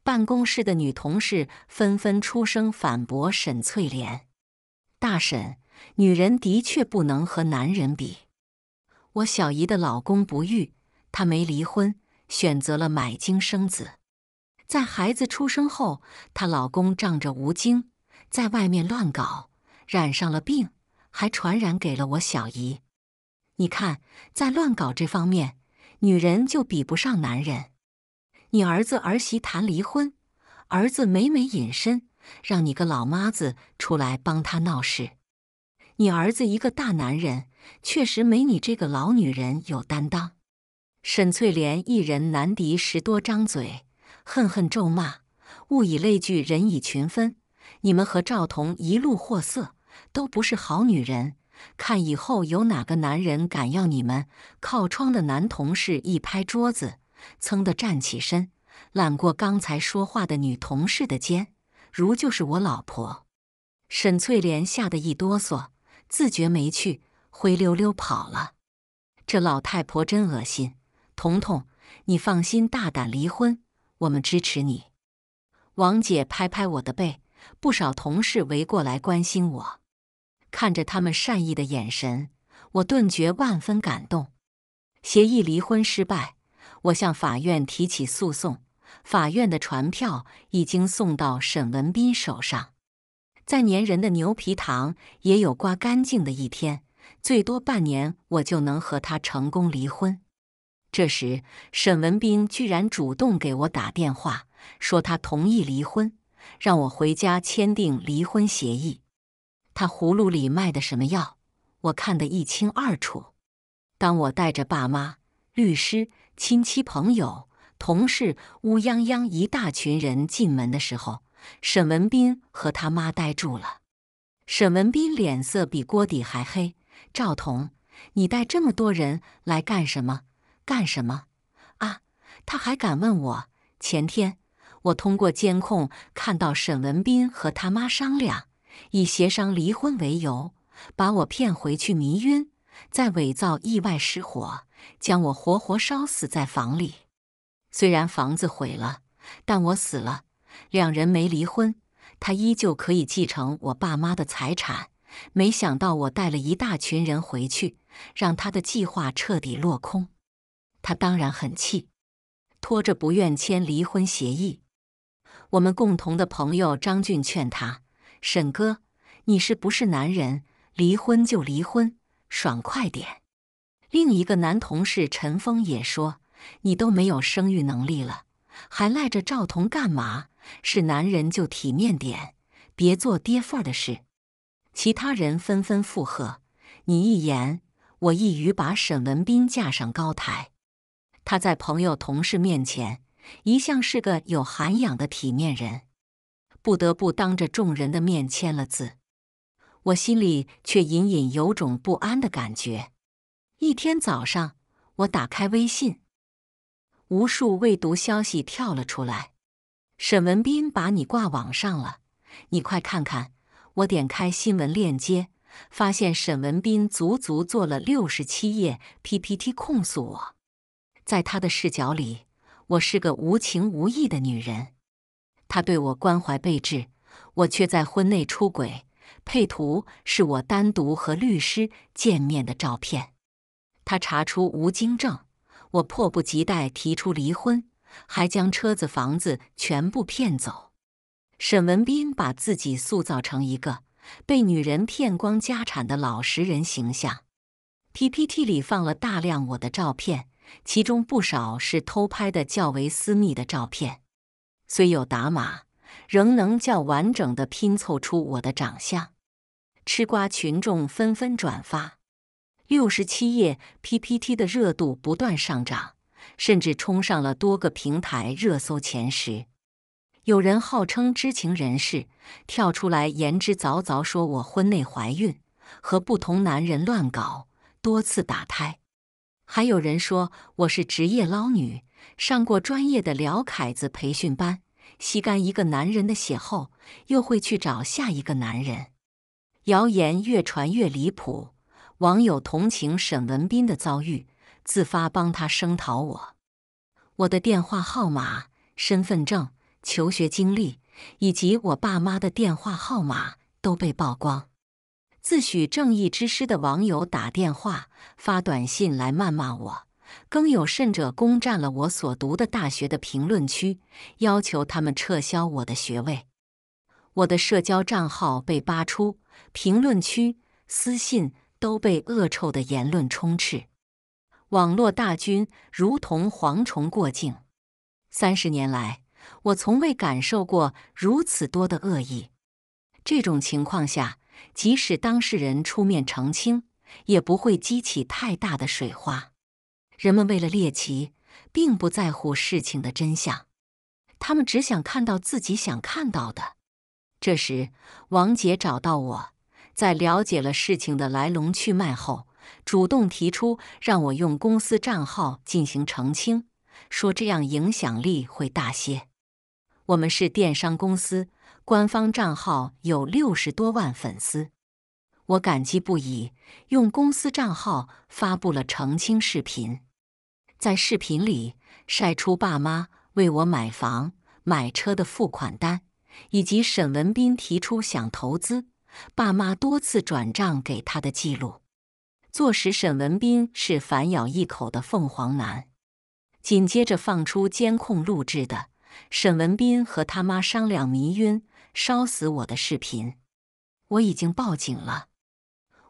办公室的女同事纷纷出声反驳沈翠莲：“大婶，女人的确不能和男人比。我小姨的老公不育，她没离婚。”选择了买精生子，在孩子出生后，她老公仗着无精，在外面乱搞，染上了病，还传染给了我小姨。你看，在乱搞这方面，女人就比不上男人。你儿子儿媳谈离婚，儿子每每隐身，让你个老妈子出来帮他闹事。你儿子一个大男人，确实没你这个老女人有担当。沈翠莲一人难敌十多张嘴，恨恨咒骂：“物以类聚，人以群分。你们和赵彤一路货色，都不是好女人。看以后有哪个男人敢要你们！”靠窗的男同事一拍桌子，噌的站起身，揽过刚才说话的女同事的肩：“如就是我老婆。”沈翠莲吓得一哆嗦，自觉没趣，灰溜溜跑了。这老太婆真恶心！彤彤，你放心，大胆离婚，我们支持你。王姐拍拍我的背，不少同事围过来关心我。看着他们善意的眼神，我顿觉万分感动。协议离婚失败，我向法院提起诉讼，法院的传票已经送到沈文斌手上。再粘人的牛皮糖也有刮干净的一天，最多半年，我就能和他成功离婚。这时，沈文斌居然主动给我打电话，说他同意离婚，让我回家签订离婚协议。他葫芦里卖的什么药，我看得一清二楚。当我带着爸妈、律师、亲戚、朋友、同事乌泱泱一大群人进门的时候，沈文斌和他妈呆住了。沈文斌脸色比锅底还黑：“赵彤，你带这么多人来干什么？”干什么啊？他还敢问我？前天我通过监控看到沈文斌和他妈商量，以协商离婚为由，把我骗回去迷晕，再伪造意外失火，将我活活烧死在房里。虽然房子毁了，但我死了，两人没离婚，他依旧可以继承我爸妈的财产。没想到我带了一大群人回去，让他的计划彻底落空。他当然很气，拖着不愿签离婚协议。我们共同的朋友张俊劝他：“沈哥，你是不是男人？离婚就离婚，爽快点。”另一个男同事陈峰也说：“你都没有生育能力了，还赖着赵彤干嘛？是男人就体面点，别做爹份儿的事。”其他人纷纷附和：“你一言，我一语，把沈文斌架上高台。”他在朋友同事面前一向是个有涵养的体面人，不得不当着众人的面签了字。我心里却隐隐有种不安的感觉。一天早上，我打开微信，无数未读消息跳了出来。沈文斌把你挂网上了，你快看看！我点开新闻链接，发现沈文斌足足做了六十七页 PPT 控诉我。在他的视角里，我是个无情无义的女人。他对我关怀备至，我却在婚内出轨。配图是我单独和律师见面的照片。他查出无京正，我迫不及待提出离婚，还将车子、房子全部骗走。沈文斌把自己塑造成一个被女人骗光家产的老实人形象。PPT 里放了大量我的照片。其中不少是偷拍的较为私密的照片，虽有打码，仍能较完整的拼凑出我的长相。吃瓜群众纷纷转发，六十七页 PPT 的热度不断上涨，甚至冲上了多个平台热搜前十。有人号称知情人士跳出来，言之凿凿说我婚内怀孕，和不同男人乱搞，多次打胎。还有人说我是职业捞女，上过专业的撩凯子培训班，吸干一个男人的血后，又会去找下一个男人。谣言越传越离谱，网友同情沈文斌的遭遇，自发帮他声讨我。我的电话号码、身份证、求学经历，以及我爸妈的电话号码都被曝光。自诩正义之师的网友打电话、发短信来谩骂我，更有甚者攻占了我所读的大学的评论区，要求他们撤销我的学位。我的社交账号被扒出，评论区、私信都被恶臭的言论充斥。网络大军如同蝗虫过境。三十年来，我从未感受过如此多的恶意。这种情况下。即使当事人出面澄清，也不会激起太大的水花。人们为了猎奇，并不在乎事情的真相，他们只想看到自己想看到的。这时，王杰找到我，在了解了事情的来龙去脉后，主动提出让我用公司账号进行澄清，说这样影响力会大些。我们是电商公司。官方账号有六十多万粉丝，我感激不已。用公司账号发布了澄清视频，在视频里晒出爸妈为我买房买车的付款单，以及沈文彬提出想投资，爸妈多次转账给他的记录，坐实沈文彬是反咬一口的凤凰男。紧接着放出监控录制的沈文彬和他妈商量迷晕。烧死我的视频，我已经报警了。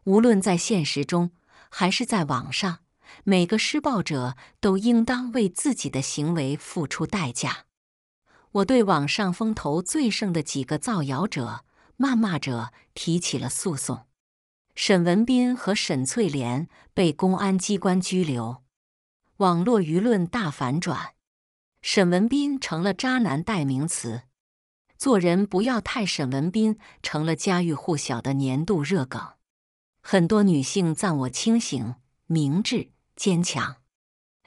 无论在现实中还是在网上，每个施暴者都应当为自己的行为付出代价。我对网上风头最盛的几个造谣者、谩骂者提起了诉讼。沈文斌和沈翠莲被公安机关拘留。网络舆论大反转，沈文斌成了渣男代名词。做人不要太沈文彬成了家喻户晓的年度热梗，很多女性赞我清醒、明智、坚强，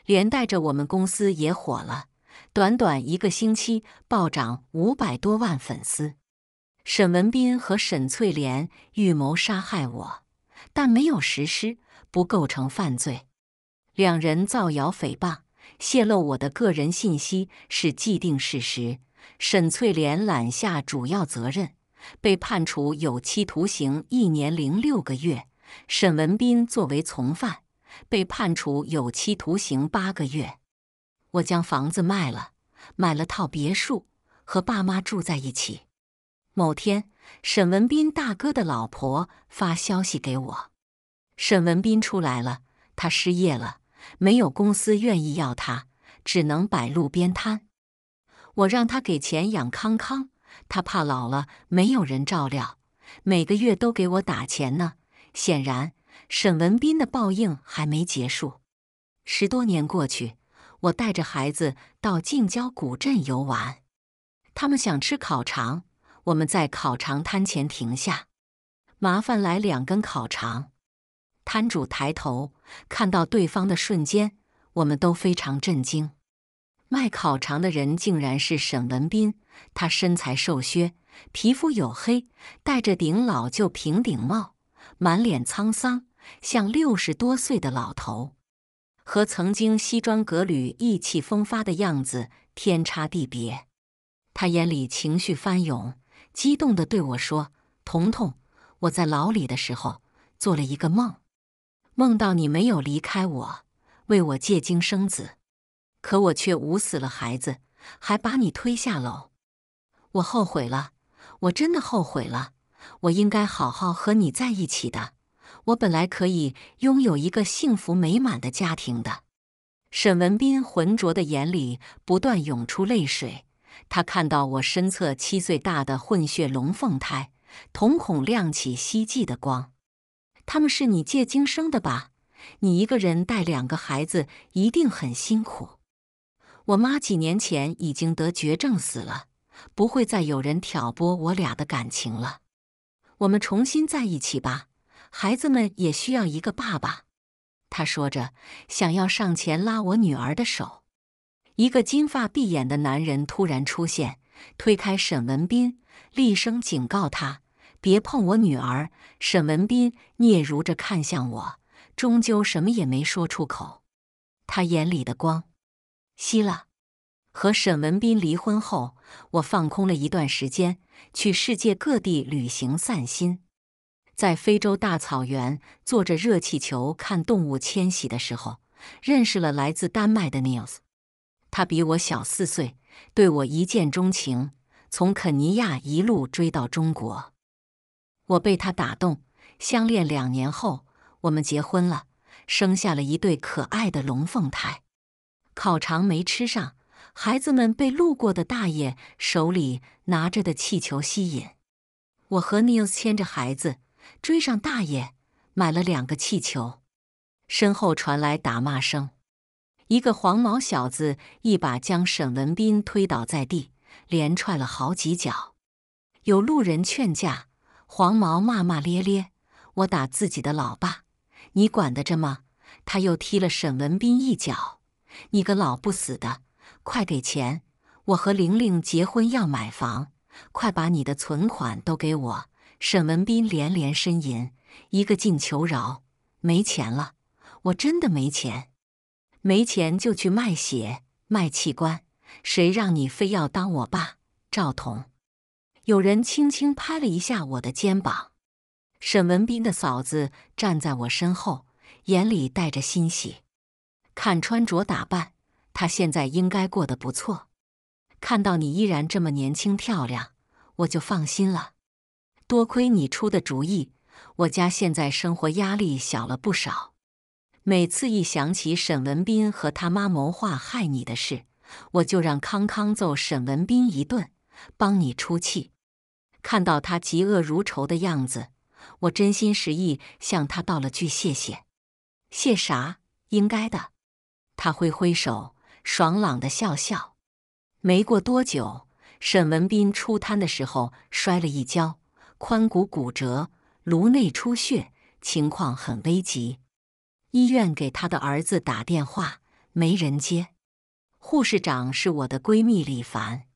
连带着我们公司也火了，短短一个星期暴涨五百多万粉丝。沈文彬和沈翠莲预谋杀害我，但没有实施，不构成犯罪。两人造谣诽谤、泄露我的个人信息是既定事实。沈翠莲揽下主要责任，被判处有期徒刑一年零六个月。沈文斌作为从犯，被判处有期徒刑八个月。我将房子卖了，买了套别墅，和爸妈住在一起。某天，沈文斌大哥的老婆发消息给我：“沈文斌出来了，他失业了，没有公司愿意要他，只能摆路边摊。”我让他给钱养康康，他怕老了没有人照料，每个月都给我打钱呢。显然，沈文斌的报应还没结束。十多年过去，我带着孩子到近郊古镇游玩，他们想吃烤肠，我们在烤肠摊前停下，麻烦来两根烤肠。摊主抬头看到对方的瞬间，我们都非常震惊。卖烤肠的人竟然是沈文斌。他身材瘦削，皮肤黝黑，戴着顶老旧平顶帽，满脸沧桑，像六十多岁的老头，和曾经西装革履、意气风发的样子天差地别。他眼里情绪翻涌，激动的对我说：“彤彤，我在牢里的时候做了一个梦，梦到你没有离开我，为我借精生子。”可我却捂死了孩子，还把你推下楼，我后悔了，我真的后悔了，我应该好好和你在一起的，我本来可以拥有一个幸福美满的家庭的。沈文斌浑浊的眼里不断涌出泪水，他看到我身侧七岁大的混血龙凤胎，瞳孔亮起希冀的光。他们是你借精生的吧？你一个人带两个孩子一定很辛苦。我妈几年前已经得绝症死了，不会再有人挑拨我俩的感情了。我们重新在一起吧，孩子们也需要一个爸爸。他说着，想要上前拉我女儿的手。一个金发碧眼的男人突然出现，推开沈文斌，厉声警告他：“别碰我女儿！”沈文斌嗫嚅着看向我，终究什么也没说出口。他眼里的光。希腊和沈文斌离婚后，我放空了一段时间，去世界各地旅行散心。在非洲大草原坐着热气球看动物迁徙的时候，认识了来自丹麦的 n i l s 他比我小四岁，对我一见钟情，从肯尼亚一路追到中国。我被他打动，相恋两年后，我们结婚了，生下了一对可爱的龙凤胎。烤肠没吃上，孩子们被路过的大爷手里拿着的气球吸引。我和 Nils 牵着孩子追上大爷，买了两个气球。身后传来打骂声，一个黄毛小子一把将沈文斌推倒在地，连踹了好几脚。有路人劝架，黄毛骂骂咧咧：“我打自己的老爸，你管得着吗？”他又踢了沈文斌一脚。你个老不死的，快给钱！我和玲玲结婚要买房，快把你的存款都给我！沈文斌连连呻吟，一个劲求饶：“没钱了，我真的没钱，没钱就去卖血、卖器官。谁让你非要当我爸，赵彤？”有人轻轻拍了一下我的肩膀，沈文斌的嫂子站在我身后，眼里带着欣喜。看穿着打扮，他现在应该过得不错。看到你依然这么年轻漂亮，我就放心了。多亏你出的主意，我家现在生活压力小了不少。每次一想起沈文斌和他妈谋划害你的事，我就让康康揍沈文斌一顿，帮你出气。看到他嫉恶如仇的样子，我真心实意向他道了句谢谢。谢啥？应该的。他挥挥手，爽朗的笑笑。没过多久，沈文斌出摊的时候摔了一跤，髋骨骨折，颅内出血，情况很危急。医院给他的儿子打电话，没人接。护士长是我的闺蜜李凡。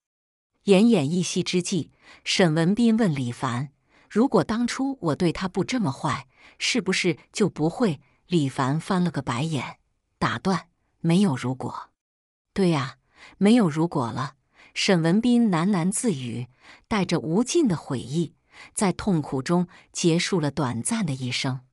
奄奄一息之际，沈文斌问李凡：“如果当初我对他不这么坏，是不是就不会？”李凡翻了个白眼，打断。没有如果，对呀，没有如果了。沈文斌喃喃自语，带着无尽的悔意，在痛苦中结束了短暂的一生。